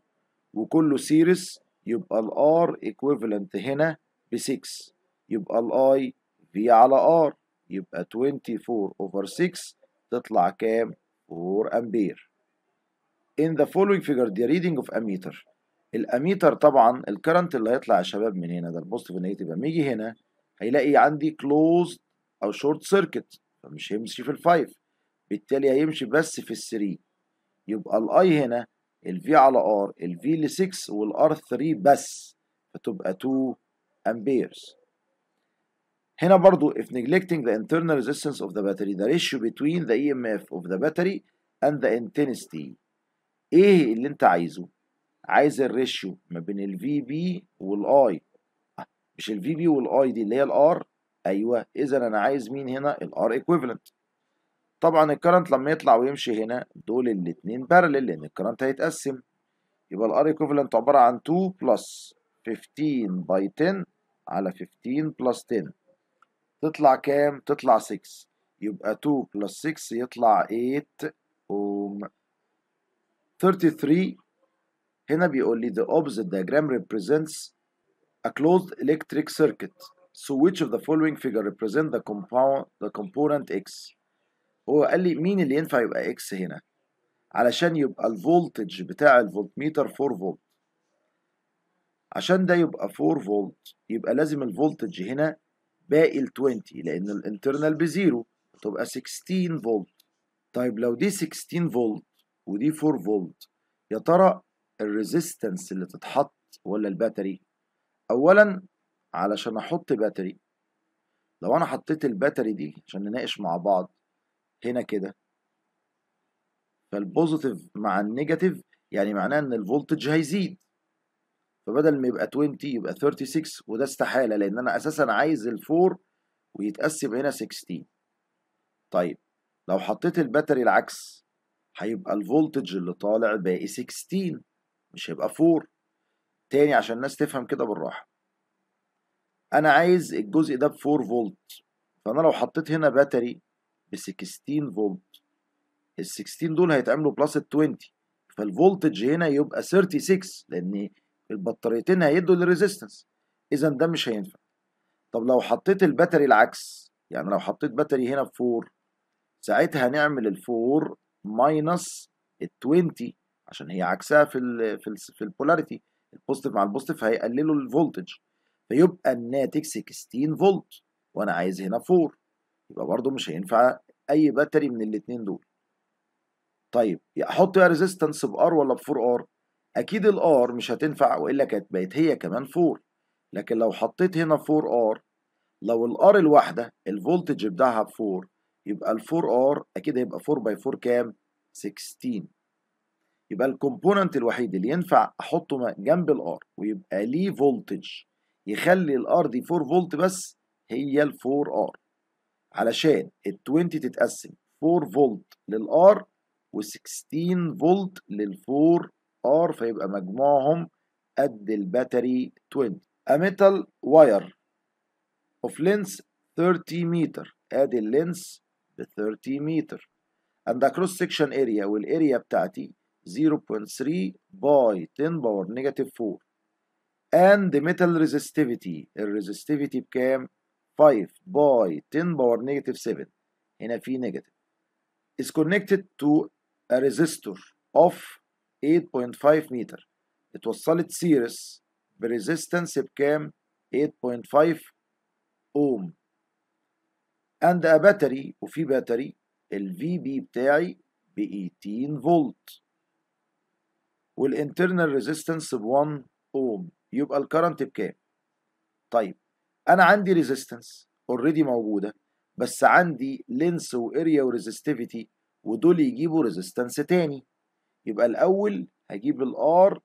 Speaker 1: وكله سيريس يبقى الار ايكويفالنت هنا ب 6 يبقى الاي في على ار يبقى 24 اوفر 6 تطلع كام 4 امبير in the following figure the reading of ammeter الاميتر طبعا الكرنت اللي هيطلع يا شباب من هنا ده البوزيتيف والنيجاتيف لما يجي هنا هيلاقي عندي كلوز او شورت سيركت فمش هيمشي في الفايف بالتالي هيمشي بس في الثري يبقى الاي هنا الفي على ار الفي ل 6 والار 3 بس فتبقى 2 امبيرز هنا برضو if neglecting the internal resistance of the battery the ratio between the EMF of the battery and the intensity ايه اللي انت عايزه عايز الريشيو ما بين الفي بي والاي آه، مش الفي بي والاي دي اللي هي الار ايوه اذا انا عايز مين هنا الار ايكويفالنت طبعا الكرنت لما يطلع ويمشي هنا دول الاثنين بارلل لان الكرنت هيتقسم يبقى الار ايكويفالنت عباره عن 2 بلس 15 باي 10 على 15 بلس 10 تطلع كام؟ تطلع 6 يبقى 2 بلس 6 يطلع 8 أوم 33 هنا بيقول لي the opposite diagram represents a closed electric circuit so which of the following figure represent the compound the component x هو قال لي مين اللي ينفع يبقى x هنا علشان يبقى الفولتج بتاع الفولتميتر 4 فولت عشان ده يبقى 4 فولت يبقى لازم الفولتج هنا باقي ال 20 لان الانترنال بزيرو تبقى 16 فولت طيب لو دي 16 فولت ودي 4 فولت يا ترى الريزيستنس اللي تتحط ولا الباتري اولا علشان احط باتري لو انا حطيت الباتري دي عشان نناقش مع بعض هنا كده فالبوزيتيف مع النيجاتيف يعني معناه ان الفولتج هيزيد فبدل ما يبقى 20 يبقى 36 وده استحاله لان انا اساسا عايز الفور ويتقسم هنا 16 طيب لو حطيت الباتري العكس هيبقى الفولتج اللي طالع باقي 16 مش هيبقى فور تاني عشان الناس تفهم كده بالراحة أنا عايز الجزء ده بفور فولت فأنا لو حطيت هنا باتري بسكستين فولت السكستين دول هيتعملوا بلس التوينتي فالفولتج هنا يبقى 36 لأن البطاريتين هيدوا للريزيستنس إذا ده مش هينفع طب لو حطيت الباتري العكس يعني لو حطيت باتري هنا بفور ساعتها هنعمل الفور ماينس التوينتي 20 عشان هي عكسها في الـ في الـ في البولاريتي البوزيتيف مع البوزيتيف هيقللوا الفولتج فيبقى الناتج 16 فولت وانا عايز هنا 4 يبقى برضو مش هينفع اي باتري من الاثنين دول طيب احط يا ريزيستنس بار ولا ب 4 ار اكيد الار مش هتنفع والا كانت بقت هي كمان 4 لكن لو حطيت هنا 4 ار لو الار الواحده الفولتج بتاعها ب 4 يبقى ال 4 ار اكيد هيبقى 4 باي 4 كام 16 يبقى الكومبوننت الوحيد اللي ينفع احطه جنب الار ويبقى ليه فولتج يخلي الار دي 4 فولت بس هي ال 4 ار علشان ال 20 تتقسم 4 فولت للار و16 فولت لل 4 ار فيبقى مجموعهم قد الباتري 20 A metal wire of length 30 متر ادي اللينس ب 30 متر and the cross section area والاريا بتاعتي 0.3 by 10 power negative 4 and the metal resistivity resistivity بكام 5 by 10 power negative 7 هنا في negative is connected to a resistor of 8.5 meter اتوصلت The resistance بكام 8.5 ohm, and a battery وفي battery, الفي بي بتاعي ب 18 فولت والانترنال ريزيستنس ب 1 اوم يبقى الكرنت بكام طيب انا عندي ريزيستنس اوريدي موجوده بس عندي لينس واريا وريزستيفيتي ودول يجيبوا ريزيستنس تاني يبقى الاول هجيب الار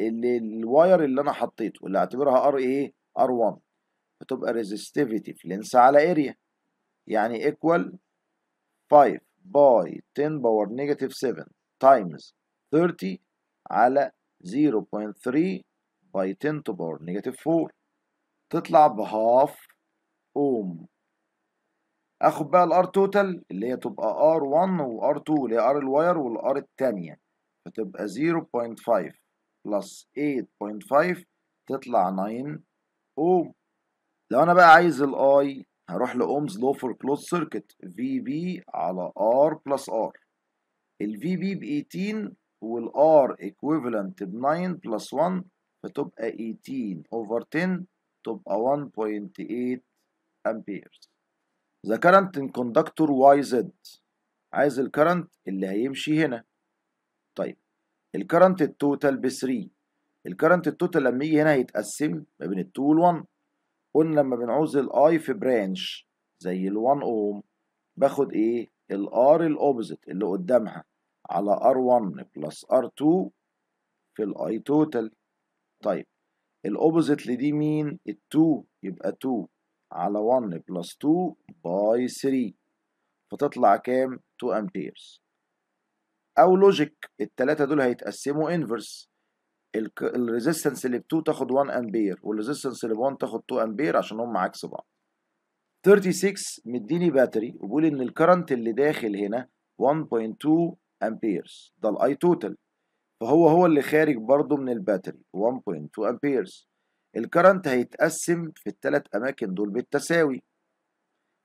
Speaker 1: اللي الواير اللي انا حطيته اللي اعتبرها ار ايه ار 1 هتبقى ريزستيفيتي في لينس على اريا يعني ايكوال 5 باي 10 باور نيجاتيف 7 تايمز 30 على 0.3 by 10 to power negative 4 تطلع بهاف اوم اخد بقى الار توتال اللي هي تبقى ار 1 وار 2 اللي هي ار الواير والار الثانيه فتبقى 0.5 بلس 8.5 تطلع 9 اوم لو انا بقى عايز الاي هروح لاومز لو فور كلوز سيركت في بي على ار بلس ار الفي بي ب 18 والار equivalent ب 9 بلس 1 فتبقى 18 over 10 تبقى 1.8 امبيرز ذا current in conductor YZ عايز الكرنت اللي هيمشي هنا طيب الكرنت التوتال ب 3 الكرنت التوتال لما يجي هنا هيتقسم ما بين ال 2 وال 1 قلنا لما بنعوز الاي في برانش زي ال 1 اوم باخد ايه الار الاوبزيت اللي قدامها على R1 بلس R2 في I total طيب الاوبوزيت لدي مين الـ 2 يبقى 2 على 1 بلس 2 باي 3 فتطلع كام 2 امبيرز او لوجيك التلاتة دول هيتقسموا انفرس الريزيستنس اللي ب 2 تاخد 1 امبير والريزيستنس اللي ب 1 تاخد 2 امبير عشان هم عكس بعض 36 مديني باتري وبيقول ان الكرنت اللي داخل هنا 1.2 امبيرز ده الاي توتال فهو هو اللي خارج برضه من الباتري 1.2 امبيرز الكرنت هيتقسم في التلات اماكن دول بالتساوي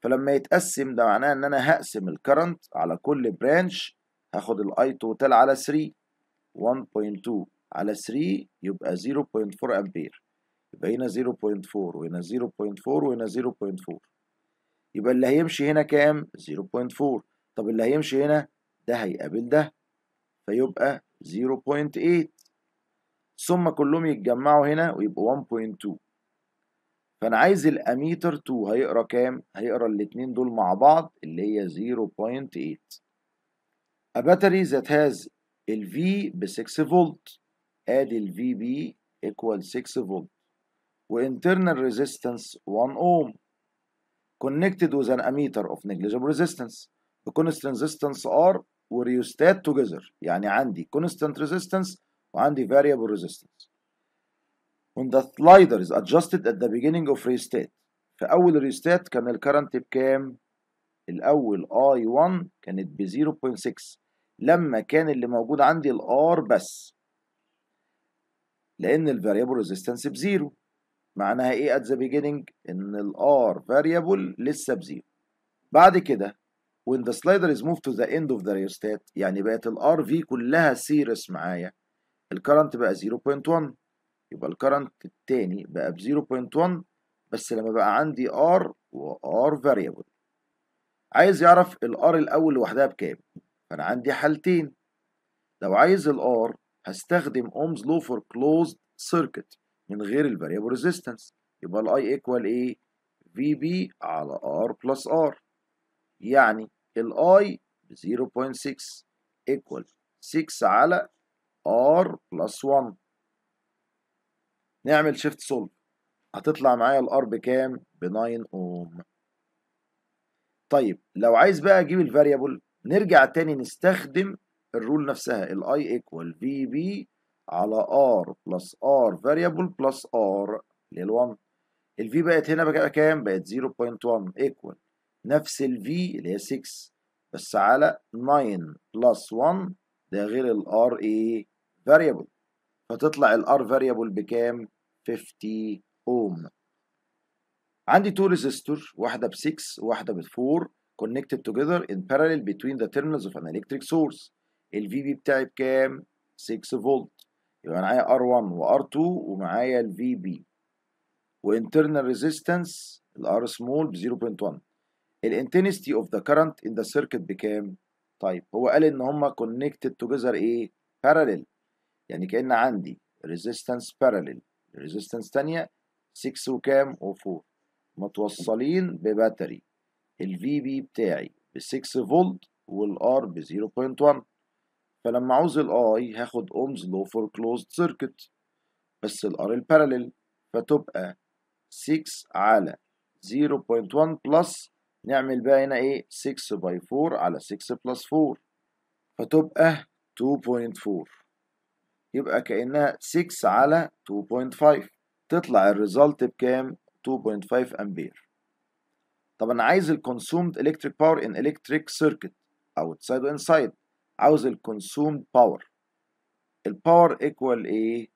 Speaker 1: فلما يتقسم ده معناه ان انا هقسم الكرنت على كل برانش هاخد الاي توتال على 3 1.2 على 3 يبقى 0.4 امبير يبقى هنا 0.4 وهنا 0.4 وهنا 0.4 يبقى اللي هيمشي هنا كام 0.4 طب اللي هيمشي هنا ده هيقابل ده فيبقى 0.8 ثم كلهم يتجمعوا هنا ويبقوا 1.2 فأنا عايز الأميتر 2 هيقرا كام؟ هيقرا الاتنين دول مع بعض اللي هي 0.8 A battery that has ال V ب 6 فولت ادي ال VB equal 6 فولت و internal resistance 1 ohm connected with an ammeter of negligible resistance بكونستنس resistance R وريوستات توجذر يعني عندي constant resistance وعندي variable resistance when the slider is adjusted at the beginning of rheostat في أول ريوستات كان الكرنت بكام؟ الأول I1 كانت ب 0.6 لما كان اللي موجود عندي ال R بس لأن ال variable resistance ب 0 معناها إيه at the beginning؟ إن ال R variable لسه ب 0 بعد كده when the slider is moved to the end of the rheostat يعني بقت الار RV كلها سيرس معايا الكرنت بقى 0.1 يبقى الكرنت التاني بقى ب 0.1 بس لما بقى عندي R و R variable عايز يعرف R الاول لوحدها بكام فانا عندي حالتين لو عايز R هستخدم Ohm's law for closed circuit من غير variable resistance يبقى ال I equal A VB على R plus R يعني ال ب 0.6 equal 6 على r plus 1 نعمل شيفت سولف هتطلع معايا ال r بكام ب 9 ohm طيب لو عايز بقى اجيب الفاريبل نرجع تاني نستخدم الرول نفسها ال ايكوال equal vb على r plus r variable plus r اللي هي ال1 v بقت هنا بقى كام بقت 0.1 ايكوال نفس ال V اللي هي 6 بس على 9 بلس 1 ده غير ال R ايه variable فتطلع ال R variable بكام 50 اوم عندي تو ريزيستور واحده ب 6 وواحده ب 4 connected together in parallel between the terminals of an electric source ال VB بتاعي بكام 6 فولت يبقى معايا R1 وR2 ومعايا ال VB وانترنال ريزيستنس الار سمول ب 0.1 الانتنستي اوف ذا كرنت ان ذا سيركت بكام طيب هو قال ان هما كونكتد توجذر ايه باراليل يعني كان عندي ريزيستنس باراليل ريزيستنس ثانيه 6 وكام و4 متوصلين بباتري الفي بي بتاعي ب 6 فولت والار ب 0.1 فلما عوز الاي هاخد اومز لو فور كلوزد سيركت بس الار الباراليل فتبقى 6 على 0.1 بلس نعمل بقى هنا ايه 6 باي 4 على 6 بلس 4 فتبقى 2.4 يبقى كأنها 6 على 2.5 تطلع الريزلت بكام 2.5 امبير طب انا عايز الكونسومد الكتريك باور ان الكتريك سيركت اوتسايد وانسايد عاوز الكونسومد باور الباور ايكوال ايه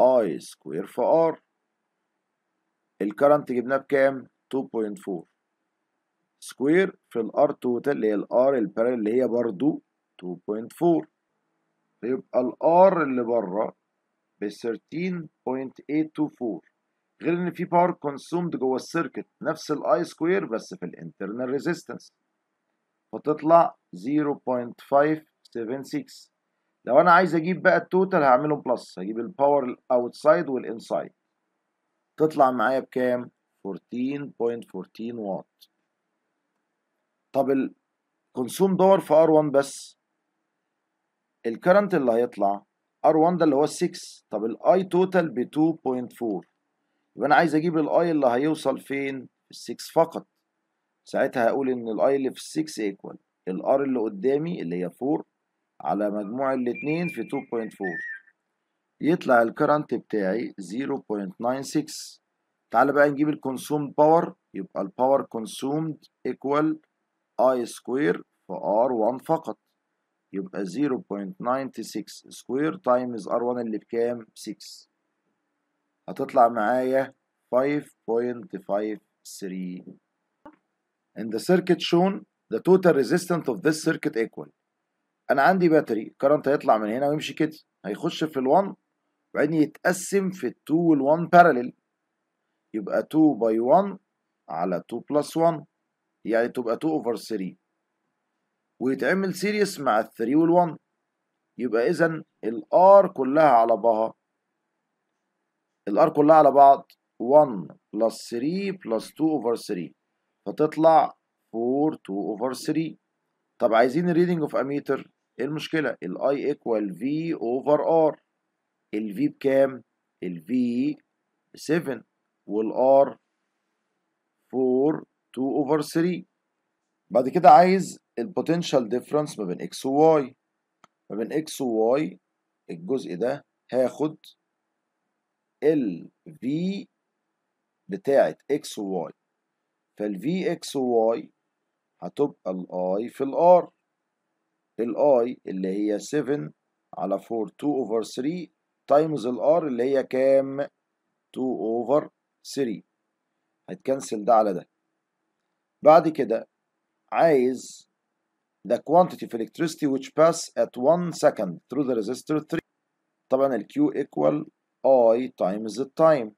Speaker 1: اي سكوير في ار الكرنت جبناه بكام 2.4 سكوير في الار توتال اللي هي الار البارل اللي هي برضو 2.4 فيبقى الار اللي بره ب 13.824 غير ان في باور كونسومد جوه السيركت نفس الاي سكوير بس في الانترنال ريزيستنس فتطلع 0.576 لو انا عايز اجيب بقى التوتال هعملهم بلس هجيب الباور الاوتسايد والانسايد تطلع معايا بكام 14.14 .14 واط طب الكونسوم باور في ار1 بس الكرنت اللي هيطلع ار1 ده اللي هو 6 طب الاي توتال ب 2.4 يبقى انا عايز اجيب الاي اللي هيوصل فين في ال6 فقط ساعتها هقول ان الاي اللي في 6 ايكوال الار اللي قدامي اللي هي 4 على مجموع الاتنين في 2.4 يطلع الكرنت بتاعي 0.96 تعال بقى نجيب الكونسومد باور يبقى الباور كونسومد ايكوال 0.96 i سكوير في r 1 فقط يبقى 0.96 سكوير تايمز r 1 اللي بكام 6 هتطلع معايا 5.53 In the circuit shown the total resistance of this circuit equal انا عندي باتري كرنت هيطلع من هنا ويمشي كده هيخش في ال1 وبعدين يتقسم في ال2 وال1 parallel يبقى 2 باي 1 على 2 بلس 1 يعني تبقى 2 اوفر 3 ويتعمل سيريس مع ال 3 وال 1 يبقى اذا الار كلها على بعضها الار كلها على بعض 1 بلس 3 بلس 2 اوفر 3 فتطلع 4 2 اوفر 3 طب عايزين الريدنج اوف اميتر ايه المشكله الاي ايكوال في اوفر ار الفي بكام الفي 7 والار 4 2 over 3 بعد كده عايز البوتنشال ديفرنس ما بين اكس وواي ما بين اكس وواي الجزء ده هاخد ال v بتاعه اكس وواي فال v اكس وواي هتبقى الاي في الار الاي اللي هي 7 على 4 2 over 3 تايمز الار اللي هي كام 2 over 3 هتكنسل ده على ده بعد كده عايز the quantity of electricity which pass at 1 second through the resistor 3 طبعا ال Q equal I times the time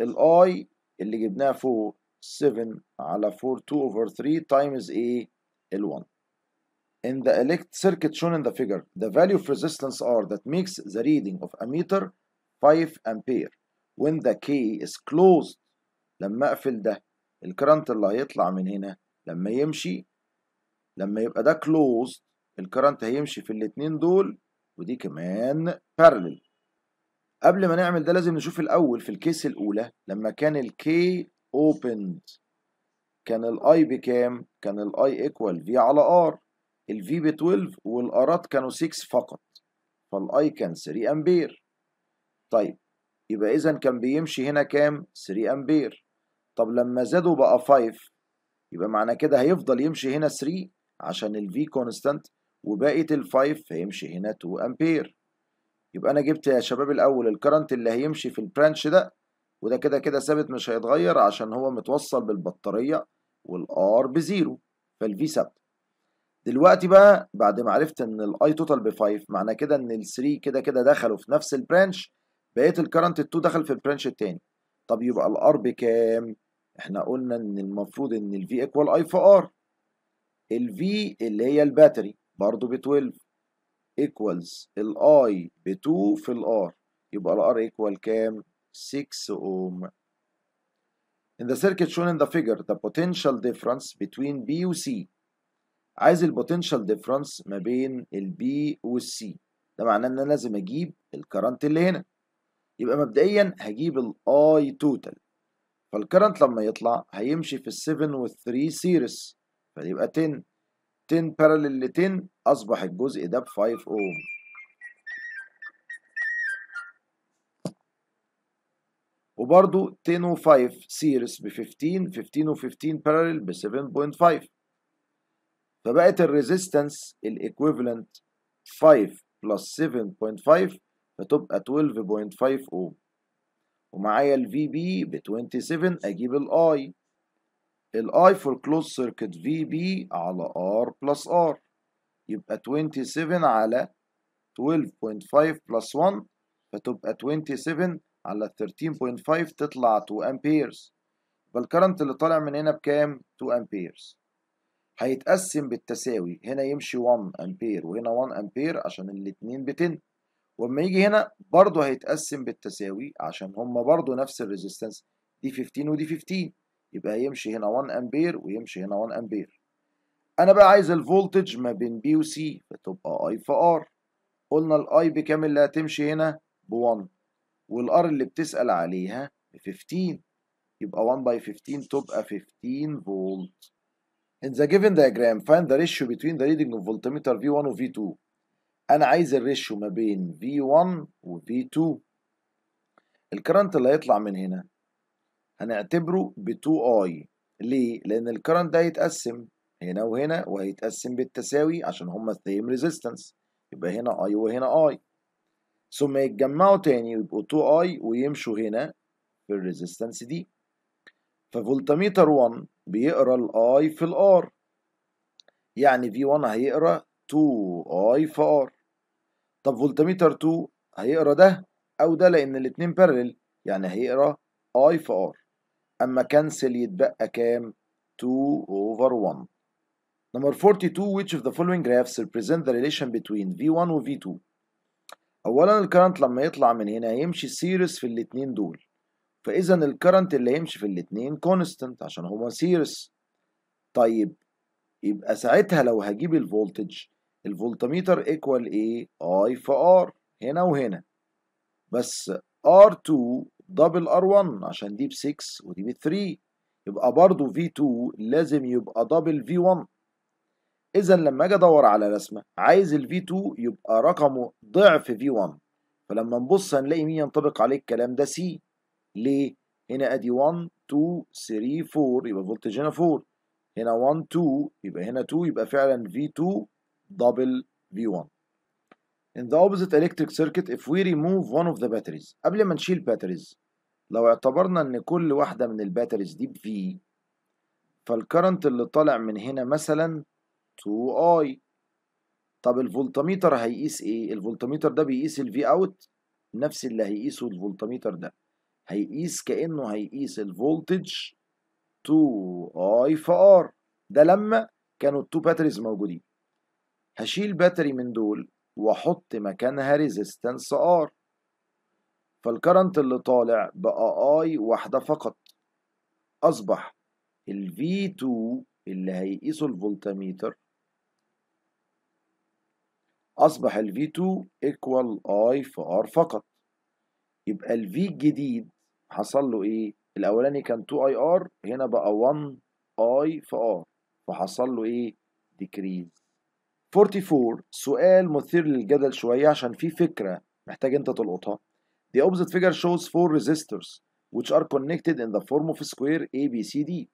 Speaker 1: ال I اللي جبناه فوق 7 على 4 2 over 3 times A ال 1 In the elect circuit shown in the figure, the value of resistance R that makes the reading of a meter 5 ampere when the K is closed لما أقفل ده الكرنت اللي هيطلع من هنا لما يمشي لما يبقى ده كلوز الكرنت هيمشي في الاتنين دول ودي كمان بارلل قبل ما نعمل ده لازم نشوف الاول في الكيس الاولى لما كان الكي اوبند كان الاي بكام كان الاي ايكوال في على ار الفي ب 12 والارات كانوا 6 فقط فالاي كان 3 امبير طيب يبقى اذا كان بيمشي هنا كام 3 امبير طب لما زادوا بقى 5 يبقى معنى كده هيفضل يمشي هنا 3 عشان V constant وباقي ال5 هيمشي هنا 2 امبير يبقى انا جبت يا شباب الاول الكرنت اللي هيمشي في البرانش ده وده كده كده ثابت مش هيتغير عشان هو متوصل بالبطاريه والار بزيرو فالفي ثابت دلوقتي بقى بعد ما عرفت ان الاي توتال ب 5 معنى كده ان ال 3 كده كده دخلوا في نفس البرانش بقيه الكرنت ال 2 دخل في البرانش التاني طب يبقى الار بكام؟ احنا قلنا ان المفروض ان الفي V ايكوال I في R الفي V اللي هي الباتري برضو ب 12 ايكوالز الاي I ب 2 في الار R يبقى الار R ايكوال كام 6 ohm In the circuit shown in the figure the potential difference between B و C عايز البوتنشال ديفرنس ما بين البي والسي ده معناه ان انا لازم اجيب الكرنت اللي هنا يبقى مبدئيا هجيب الاي توتال فالكرنت لما يطلع هيمشي في ال7 وال3 سيريس فيبقى 10 10 بارلل ل 10 اصبح الجزء ده ب 5 اوم وبرضو 10 و5 سيريس ب 15 15 و15 بارلل ب 7.5 فبقت الريزيستنس الايكويفالنت 5 بلس 7.5 فتبقى 12.5 اوم ومعايا الفي بي ب 27 اجيب ال الاي الاي فور كلوز سيركت في بي على ار بلس ار يبقى 27 على 12.5 بلس 1 فتبقى 27 على 13.5 تطلع 2 امبيرز يبقى الكرنت اللي طالع من هنا بكام 2 امبيرز هيتقسم بالتساوي هنا يمشي 1 امبير وهنا 1 امبير عشان الاتنين بتنت واما يجي هنا برضه هيتقسم بالتساوي عشان هما برضه نفس الريزستنس دي 15 ودي 15 يبقى يمشي هنا 1 امبير ويمشي هنا 1 امبير انا بقى عايز الفولتج ما بين بي وسي فتبقى اي في ار قلنا الاي بكام اللي هتمشي هنا ب 1 والار اللي بتسال عليها ب 15 يبقى 1 باي 15 تبقى 15 فولت In the given diagram, find the ratio between the reading of voltmeter V1 و V2. انا عايز الريشيو ما بين V1 و V2 الكرنت اللي هيطلع من هنا هنعتبره ب 2i ليه؟ لأن الكرنت ده هيتقسم هنا وهنا وهيتقسم بالتساوي عشان هما same resistance يبقى هنا i وهنا i ثم يتجمعوا تاني ويبقوا 2i ويمشوا هنا في الريزيستنس دي ففولتميتر 1 بيقرا الاي في الار يعني في 1 هيقرا 2i في r طب فولتميتر 2 هيقرا ده أو ده لأن الاتنين بارلل يعني هيقرا اي في ار أما كانسل يتبقى كام؟ 2 اوفر 1 نمبر 42 which of the following graphs represent the relation between V1 و V2 أولا الكرنت لما يطلع من هنا هيمشي سيريس في الاتنين دول فإذا الكرنت اللي هيمشي في الاتنين كونستنت عشان هما سيريس طيب يبقى ساعتها لو هجيب الفولتج الفولتميتر ايكوال ايه اي في ار هنا وهنا بس ار2 دبل ار1 عشان دي ب 6 ودي ب 3 يبقى برضه v2 لازم يبقى دبل v1 اذا لما اجي ادور على رسمه عايز الفي v2 يبقى رقمه ضعف v1 فلما نبص هنلاقي مين ينطبق عليه الكلام ده سي ليه هنا ادي 1 2 3 4 يبقى فولتج هنا 4 هنا 1 2 يبقى هنا 2 يبقى فعلا v2 double V1 in the opposite electric circuit if we remove one of the batteries قبل ما نشيل batteries لو اعتبرنا ان كل واحدة من الباتريز دي ب V فالكرنت اللي طالع من هنا مثلا 2I طب الفولتميتر هيقيس ايه الفولتميتر ده بيقيس الفي اوت نفس اللي هيقيسه الفولتميتر ده هيقيس كانه هيقيس الفولتج 2 i في ار ده لما كانوا التو باتريز موجودين هشيل باتري من دول واحط مكانها ريزيستنس ار فالكرنت اللي طالع بقى اي واحدة فقط اصبح ال V2 اللي هيقيسه الفولتاميتر اصبح ال V2 equal I في R فقط يبقى ال V الجديد حصل له ايه الاولاني كان 2 IR هنا بقى 1 I في R فحصل له ايه decrease 44 سؤال مثير للجدل شوية عشان فيه فكرة محتاج أنت تلقطها The opposite figure shows four resistors which are connected in the form of a square ABCD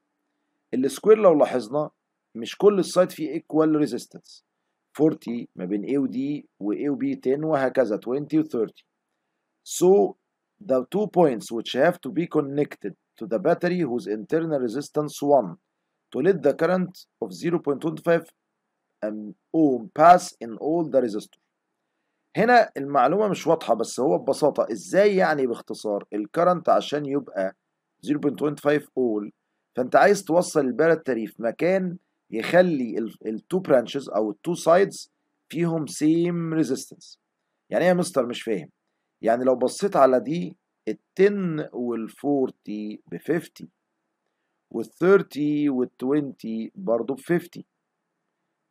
Speaker 1: السكوير لو لاحظنا مش كل السايد فيه equal resistance 40 ما بين A و D و A و B 10 وهكذا 20 و 30 So the two points which have to be connected to the battery whose internal resistance 1 to let the current of 0.25 pass in all the resistors. هنا المعلومة مش واضحة بس هو ببساطة ازاي يعني باختصار الكرنت عشان يبقى 0.25 اول فانت عايز توصل البارد تاريف مكان يخلي التو برانشز او التو سايدز فيهم سيم ريزيستنس يعني ايه يا مستر مش فاهم يعني لو بصيت على دي ال 10 وال 40 ب 50 وال 30 وال 20 برضه ب 50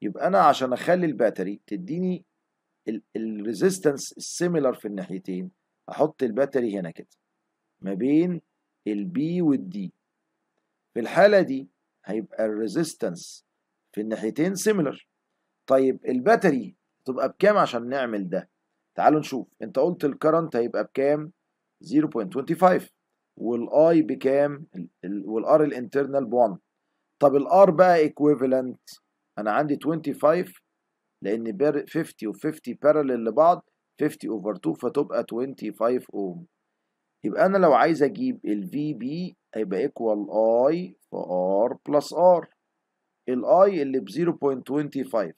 Speaker 1: يبقى انا عشان اخلي الباتري تديني الريزيستنس السيميلر في الناحيتين احط الباتري هنا كده ما بين البي والدي في الحالة دي هيبقى الريزيستنس في الناحيتين سيميلر طيب الباتري تبقى بكام عشان نعمل ده تعالوا نشوف انت قلت الكرنت هيبقى بكام 0.25 والاي بكام والار الانترنال ب 1 طب الار بقى ايكويفالنت انا عندي 25 لان 50 و50 بارلل لبعض 50 اوفر 2 فتبقى 25 اوم يبقى انا لو عايز اجيب ال VB هيبقى ايكوال اي في ار بلس ار الاي اللي ب 0.25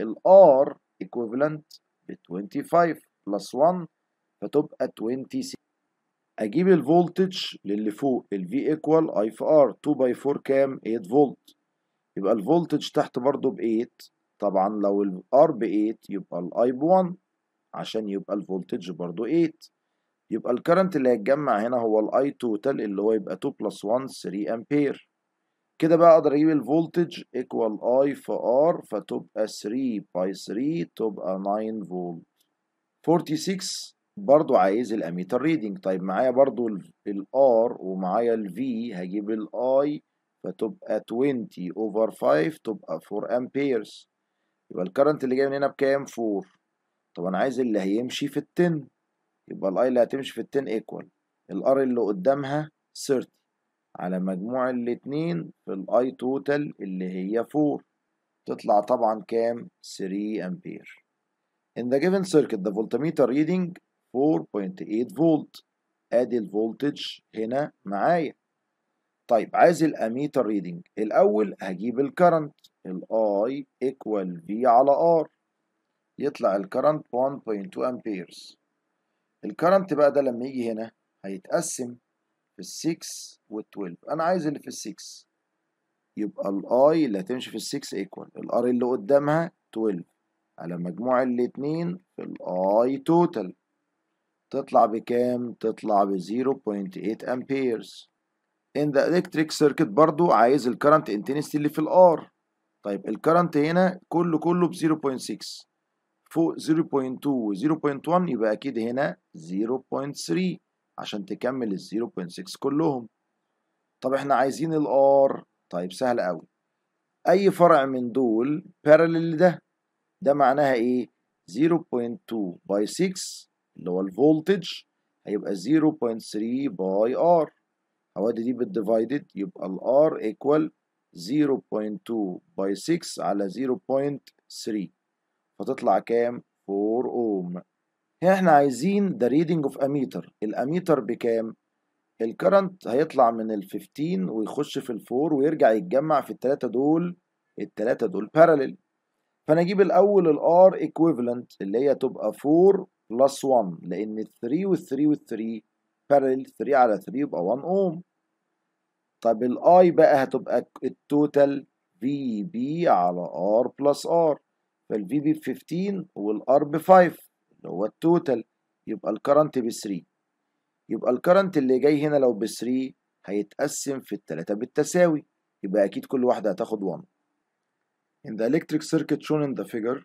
Speaker 1: الار ايكوفالنت ب 25 بلس 1 فتبقى 26 اجيب الفولتج للي فوق ال V ايكوال اي في ار 2 باي 4 كام 8 فولت يبقى الفولتج تحت برضه ب 8 طبعا لو الار ب 8 يبقى الاي ب 1 عشان يبقى الفولتج برضه 8 يبقى الكرنت اللي هيتجمع هنا هو الاي توتال اللي هو يبقى 2 بلس 1 3 امبير كده بقى اقدر اجيب الفولتج ايكوال اي في ار فتبقى 3 باي 3 تبقى 9 فولت 46 برضه عايز الاميتر ريدنج طيب معايا برضه الار ومعايا الفي هجيب الاي فتبقى 20 اوفر 5 تبقى 4 امبيرز يبقى الكرنت اللي جاي من هنا بكام 4 طب انا عايز اللي هيمشي في ال10 يبقى الاي اللي هتمشي في ال10 ايكوال الار اللي قدامها 30 على مجموع الاثنين في الاي توتال اللي هي 4 تطلع طبعا كام 3 امبير In the given circuit the voltmeter reading 4.8 فولت ادي الفولتج هنا معايا طيب عايز الاميتر ريدنج الاول هجيب الكرنت الاي ايكوال في على ار يطلع الكرنت 1.2 امبيرز الكرنت بقى ده لما يجي هنا هيتقسم في ال 6 وال 12 انا عايز اللي في ال 6 يبقى الاي اللي هتمشي في ال 6 ايكوال الار اللي قدامها 12 على مجموع الاثنين في الاي توتال تطلع بكام تطلع ب 0.8 امبيرز in the electric circuit برضو عايز الكرنت intensity اللي في الار طيب الكرنت هنا كله كله ب 0.6 فوق 0.2 و 0.1 يبقى اكيد هنا 0.3 عشان تكمل ال 0.6 كلهم طب احنا عايزين الار طيب سهل قوي اي فرع من دول parallel لده ده معناها ايه 0.2 باي 6 اللي هو الفولتج هيبقى 0.3 باي ار الحوادث دي بالديفايدد يبقى ال R equal 0.2 by 6 على 0.3 فتطلع كام 4 اوم هنا احنا عايزين ذا ريدنج اوف اميتر الاميتر بكام الكرنت هيطلع من ال 15 ويخش في ال 4 ويرجع يتجمع في الثلاثه دول الثلاثه دول باراليل فانا اجيب الاول R equivalent اللي هي تبقى 4 plus 1 لان 3 وال 3 وال 3 باراليل 3 على 3 يبقى 1 اوم طب الاي بقى هتبقى التوتال في بي على ار بلس ار فالفي بي ب 15 والار ب 5 اللي هو التوتال يبقى الكرنت ب 3 يبقى الكرنت اللي جاي هنا لو ب 3 هيتقسم في الثلاثة بالتساوي يبقى أكيد كل واحدة هتاخد 1 In the electric circuit shown in the figure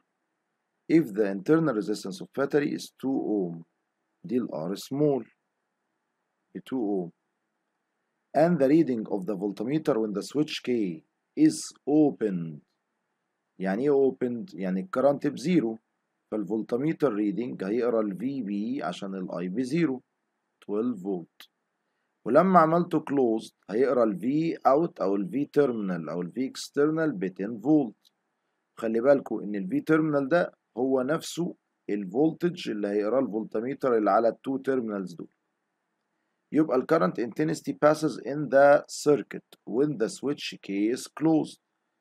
Speaker 1: if the internal resistance of battery is 2 ohm deal ال R small 2 ohm and the reading of the voltmeter when the switch K is opened يعني ايه opened؟ يعني الكرنت بزيرو فالفولتميتر ريدنج هيقرا ال VB e عشان الاي بزيرو 12 فولت ولما عملته closed هيقرا V out او V terminal او V external ب 10 فولت خلي بالكوا ان V terminal ده هو نفسه الفولتج اللي هيقراه الفولتميتر اللي على التو terminals دول يبقى الكرنت انتنسيتي باسز ان ذا سيركت وين ذا سويتش كيس كلوزد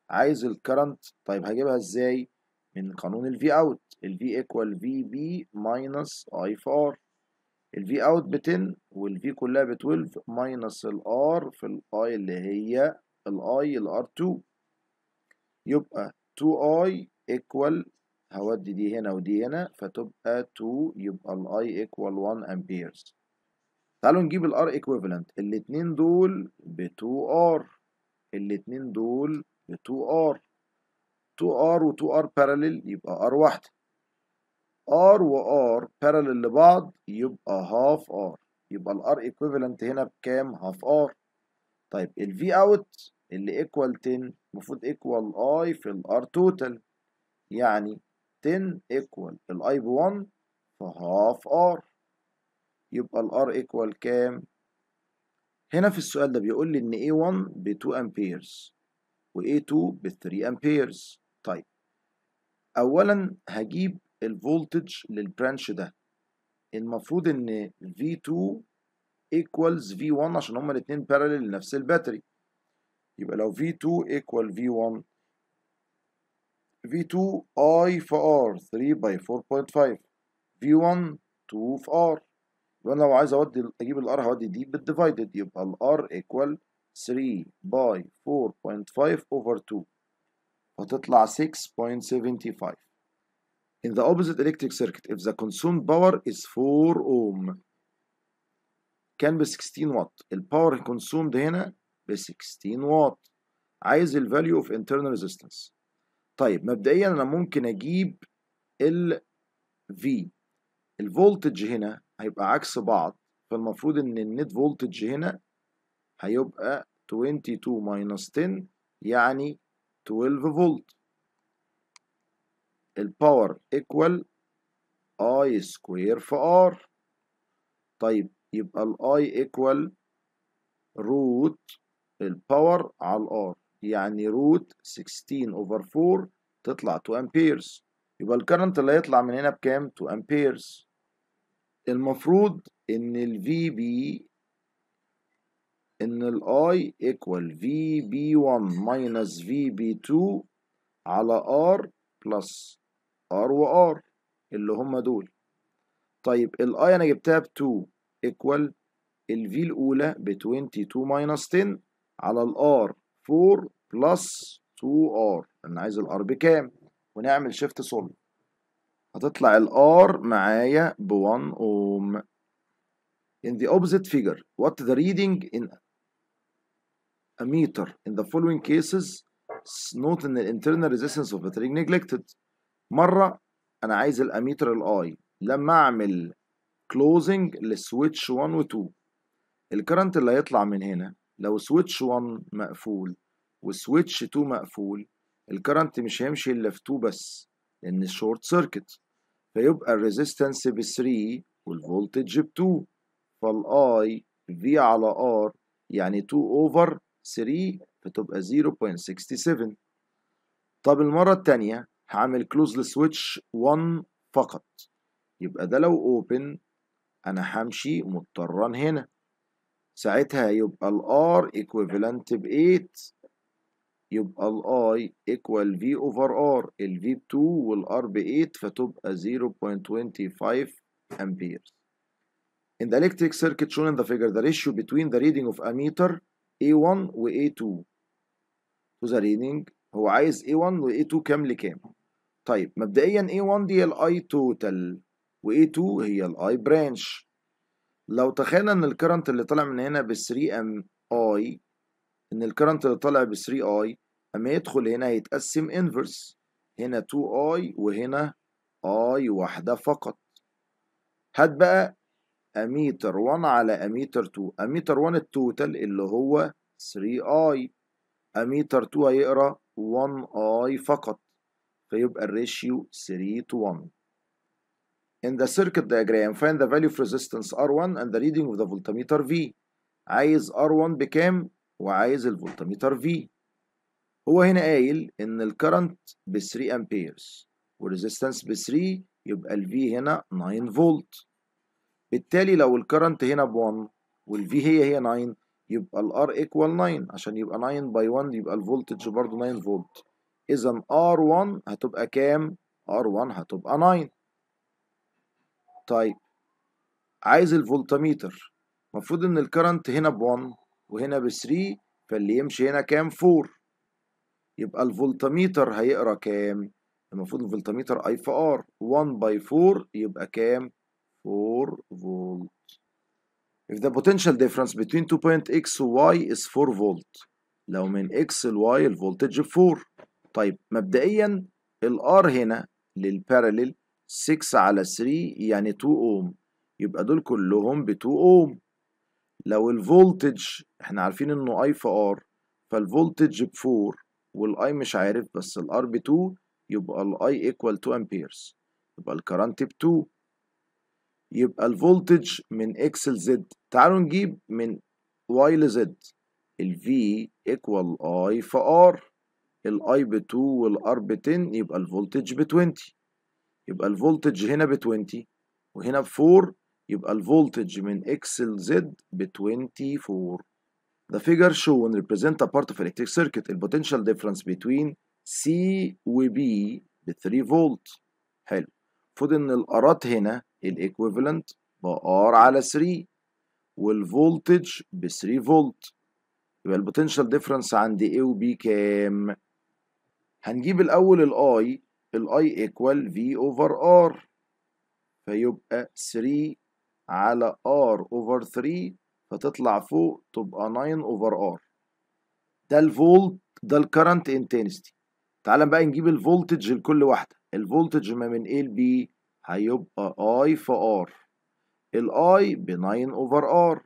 Speaker 1: عايز الكرنت طيب هجيبها ازاي من قانون الفي اوت الفي ايكوال في بي ماينس اي في ار الفي اوت ب 10 والفي كلها ب 12 ماينس الار في الاي اللي هي الاي الار 2 يبقى 2i ايكوال هودي دي هنا ودي هنا فتبقى 2 يبقى الاي ايكوال 1 امبيرز تعالوا نجيب الار ايكويفالنت الاتنين دول ب 2 ار الاتنين دول ب 2 ار 2 ار و 2 ار باراليل يبقى ار واحده ار وار باراليل لبعض يبقى هاف ار يبقى الار ايكويفالنت هنا بكام هاف ار طيب الفي اوت اللي ايكوال 10 المفروض ايكوال اي في الار توتال يعني 10 ايكوال الاي ب 1 فهاف ار يبقى الار ايكوال كام هنا في السؤال ده بيقول لي ان A1 ب 2 امبيرز و A2 ب 3 امبيرز طيب اولا هجيب الفولتج للبرانش ده المفروض ان V2 equals V1 عشان هما الاتنين بارالل لنفس الباتري يبقى لو V2 equal V1 V2 I في R 3 by 4.5 V1 2 في R يبقى انا لو عايز اودي اجيب الار هودي دي بالديفايدد يبقى الار ايكوال 3 باي 4.5 اوفر 2 هتطلع 6.75 In the opposite electric circuit if the consumed power is 4 ohm كان ب 16 واط الباور consumed هنا ب 16 واط عايز الفاليو اوف internal resistance طيب مبدئيا انا ممكن اجيب ال V الفولتج هنا هيبقى عكس بعض فالمفروض ان النت فولتج هنا هيبقى 22 ماينس 10 يعني 12 فولت الباور ايكوال اي سكوير في ار طيب يبقى الاي ايكوال روت الباور على الار يعني روت 16 اوفر 4 تطلع 2 امبيرز يبقى الكرنت اللي هيطلع من هنا بكام 2 امبيرز المفروض ان ال بي ان ال I equal بي 1 في بي 2 على R بلس R و R اللي هما دول طيب ال I انا جبتها ب 2 equal ال V الاولى ب 22 ماينس 10 على ال R 4 بلس 2R انا عايز ال R بكام ونعمل شيفت سولف هتطلع الار معايا ب 1 اوم in the opposite figure what the reading in a meter in the following cases note ان internal resistance of battery neglected مرة انا عايز الاميتر الاي لما اعمل closing للسويتش 1 و 2 الكرنت اللي هيطلع من هنا لو سويتش 1 مقفول وسويتش 2 مقفول الكرنت مش هيمشي الا في 2 بس لان الشورت سيركت فيبقى الريزيستنس ب 3 والفولتج ب 2 فالاي في على ار يعني 2 اوفر 3 فتبقى 0.67 طب المرة التانية هعمل كلوز للسويتش 1 فقط يبقى ده لو اوبن انا همشي مضطرا هنا ساعتها يبقى الار ايكويفالنت ب 8 يبقى الاي ايكوال V r الـ الفي ب 2 r بـ 8 فتبقى 0.25 امبير In the electric circuit shown in the figure, the ratio between the reading of ammeter A1 و A2 to the reading هو عايز A1 و A2 كام لكام؟ طيب مبدئيا A1 دي الـ i total و A2 هي الـ i branch. لو تخيلنا ان الكرنت اللي طالع من هنا ب 3 ام اي ان الكرنت اللي طالع ب 3 i اما يدخل هنا هيتقسم انفرس هنا 2 i وهنا i واحده فقط هات بقى اميتر 1 على اميتر 2 اميتر 1 التوتال اللي هو 3 i اميتر 2 هيقرا 1 i فقط فيبقى الريشيو 3 to 1 In the circuit diagram find the value of resistance R1 and the reading of the voltmeter V عايز R1 بكام وعايز الفولتميتر في هو هنا قايل ان الكرنت ب 3 امبيرز والريزستنس ب 3 يبقى V هنا 9 فولت بالتالي لو الكرنت هنا ب 1 V هي هي 9 يبقى R ايكوال 9 عشان يبقى 9 by 1 يبقى الفولتج برضه 9 فولت اذا r 1 هتبقى كام r 1 هتبقى 9 طيب عايز الفولتميتر المفروض ان الكرنت هنا ب 1 وهنا ب 3 فاللي يمشي هنا كام 4 يبقى الفولتميتر هيقرا كام المفروض الفولتميتر اي في ار 1 باي 4 يبقى كام 4 فولت if the potential difference between two point x و y is 4 فولت لو من x ل y الفولتج 4 طيب مبدئيا r هنا للباراليل 6 على 3 يعني 2 اوم يبقى دول كلهم ب 2 اوم لو الفولتج احنا عارفين انه اي في ار فالفولتج ب 4 والاي مش عارف بس الار ب 2 يبقى الاي ايكوال 2 امبيرز يبقى الكرنت ب 2 يبقى الفولتج من اكس لزد تعالوا نجيب من واي لزد الفي ايكوال اي في ار الاي ب 2 والار ب 10 يبقى الفولتج ب 20 يبقى الفولتج هنا ب 20 وهنا ب 4 يبقى الفولتج من X ل Z ب 24 The figure shown represent a part of electric circuit The potential difference between C و B ب 3 فولت حلو فود ان الارات هنا الايكويفالنت ب R على 3 والفولتج ب 3 فولت يبقى البوتنشال ديفرنس عند A و B كام؟ هنجيب الأول ال I ال I equal V over R فيبقى 3 على R over 3 فتطلع فوق تبقى 9 over R ده الفولت ده الكرنت انتنستي تعال بقى نجيب الفولتج لكل واحده الفولتج ما من ايه لبي هيبقى I في R ال I ب 9 over R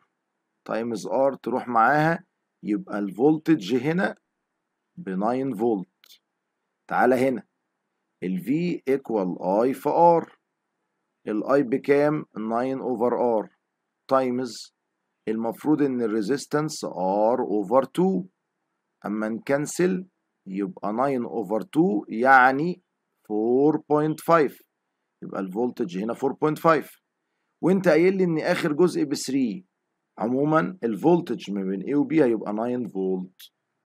Speaker 1: تايمز R تروح معاها يبقى الفولتج هنا ب 9 فولت تعالى هنا V equal I في R الاي بكام 9 اوفر ار تايمز المفروض ان الريزيستنس ار اوفر 2 اما نكنسل يبقى 9 اوفر 2 يعني 4.5 يبقى الفولتج هنا 4.5 وانت قايل لي ان اخر جزء ب 3 عموما الفولتج ما بين A و B هيبقى 9 فولت